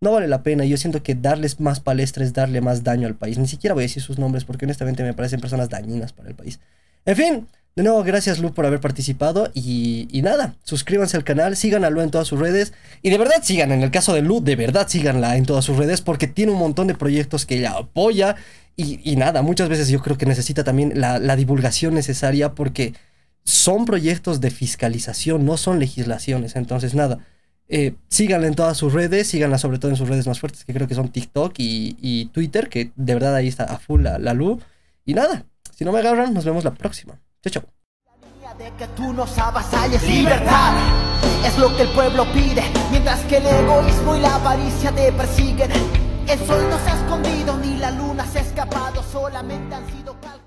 no vale la pena. Yo siento que darles más palestres, darle más daño al país. Ni siquiera voy a decir sus nombres porque honestamente me parecen personas dañinas para el país. En fin, de nuevo, gracias Lu por haber participado y, nada, suscríbanse al canal, sigan a Lu en todas sus redes y de verdad sigan, en el caso de Lu, de verdad síganla en todas sus redes porque tiene un montón de proyectos que ella apoya y, nada, muchas veces yo creo que necesita también la, divulgación necesaria porque son proyectos de fiscalización, no son legislaciones, entonces nada. Eh, síganla en todas sus redes, síganla sobre todo en sus redes más fuertes, que creo que son TikTok y, Twitter, que de verdad ahí está a full la, la Y nada, si no me agarran, nos vemos la próxima. Chao, chao. De que tú nos avasalles libertad es lo que el pueblo pide, mientras que el egoísmo y la avaricia te persiguen. El sol no se ha escondido ni la luna se ha escapado, solamente han sido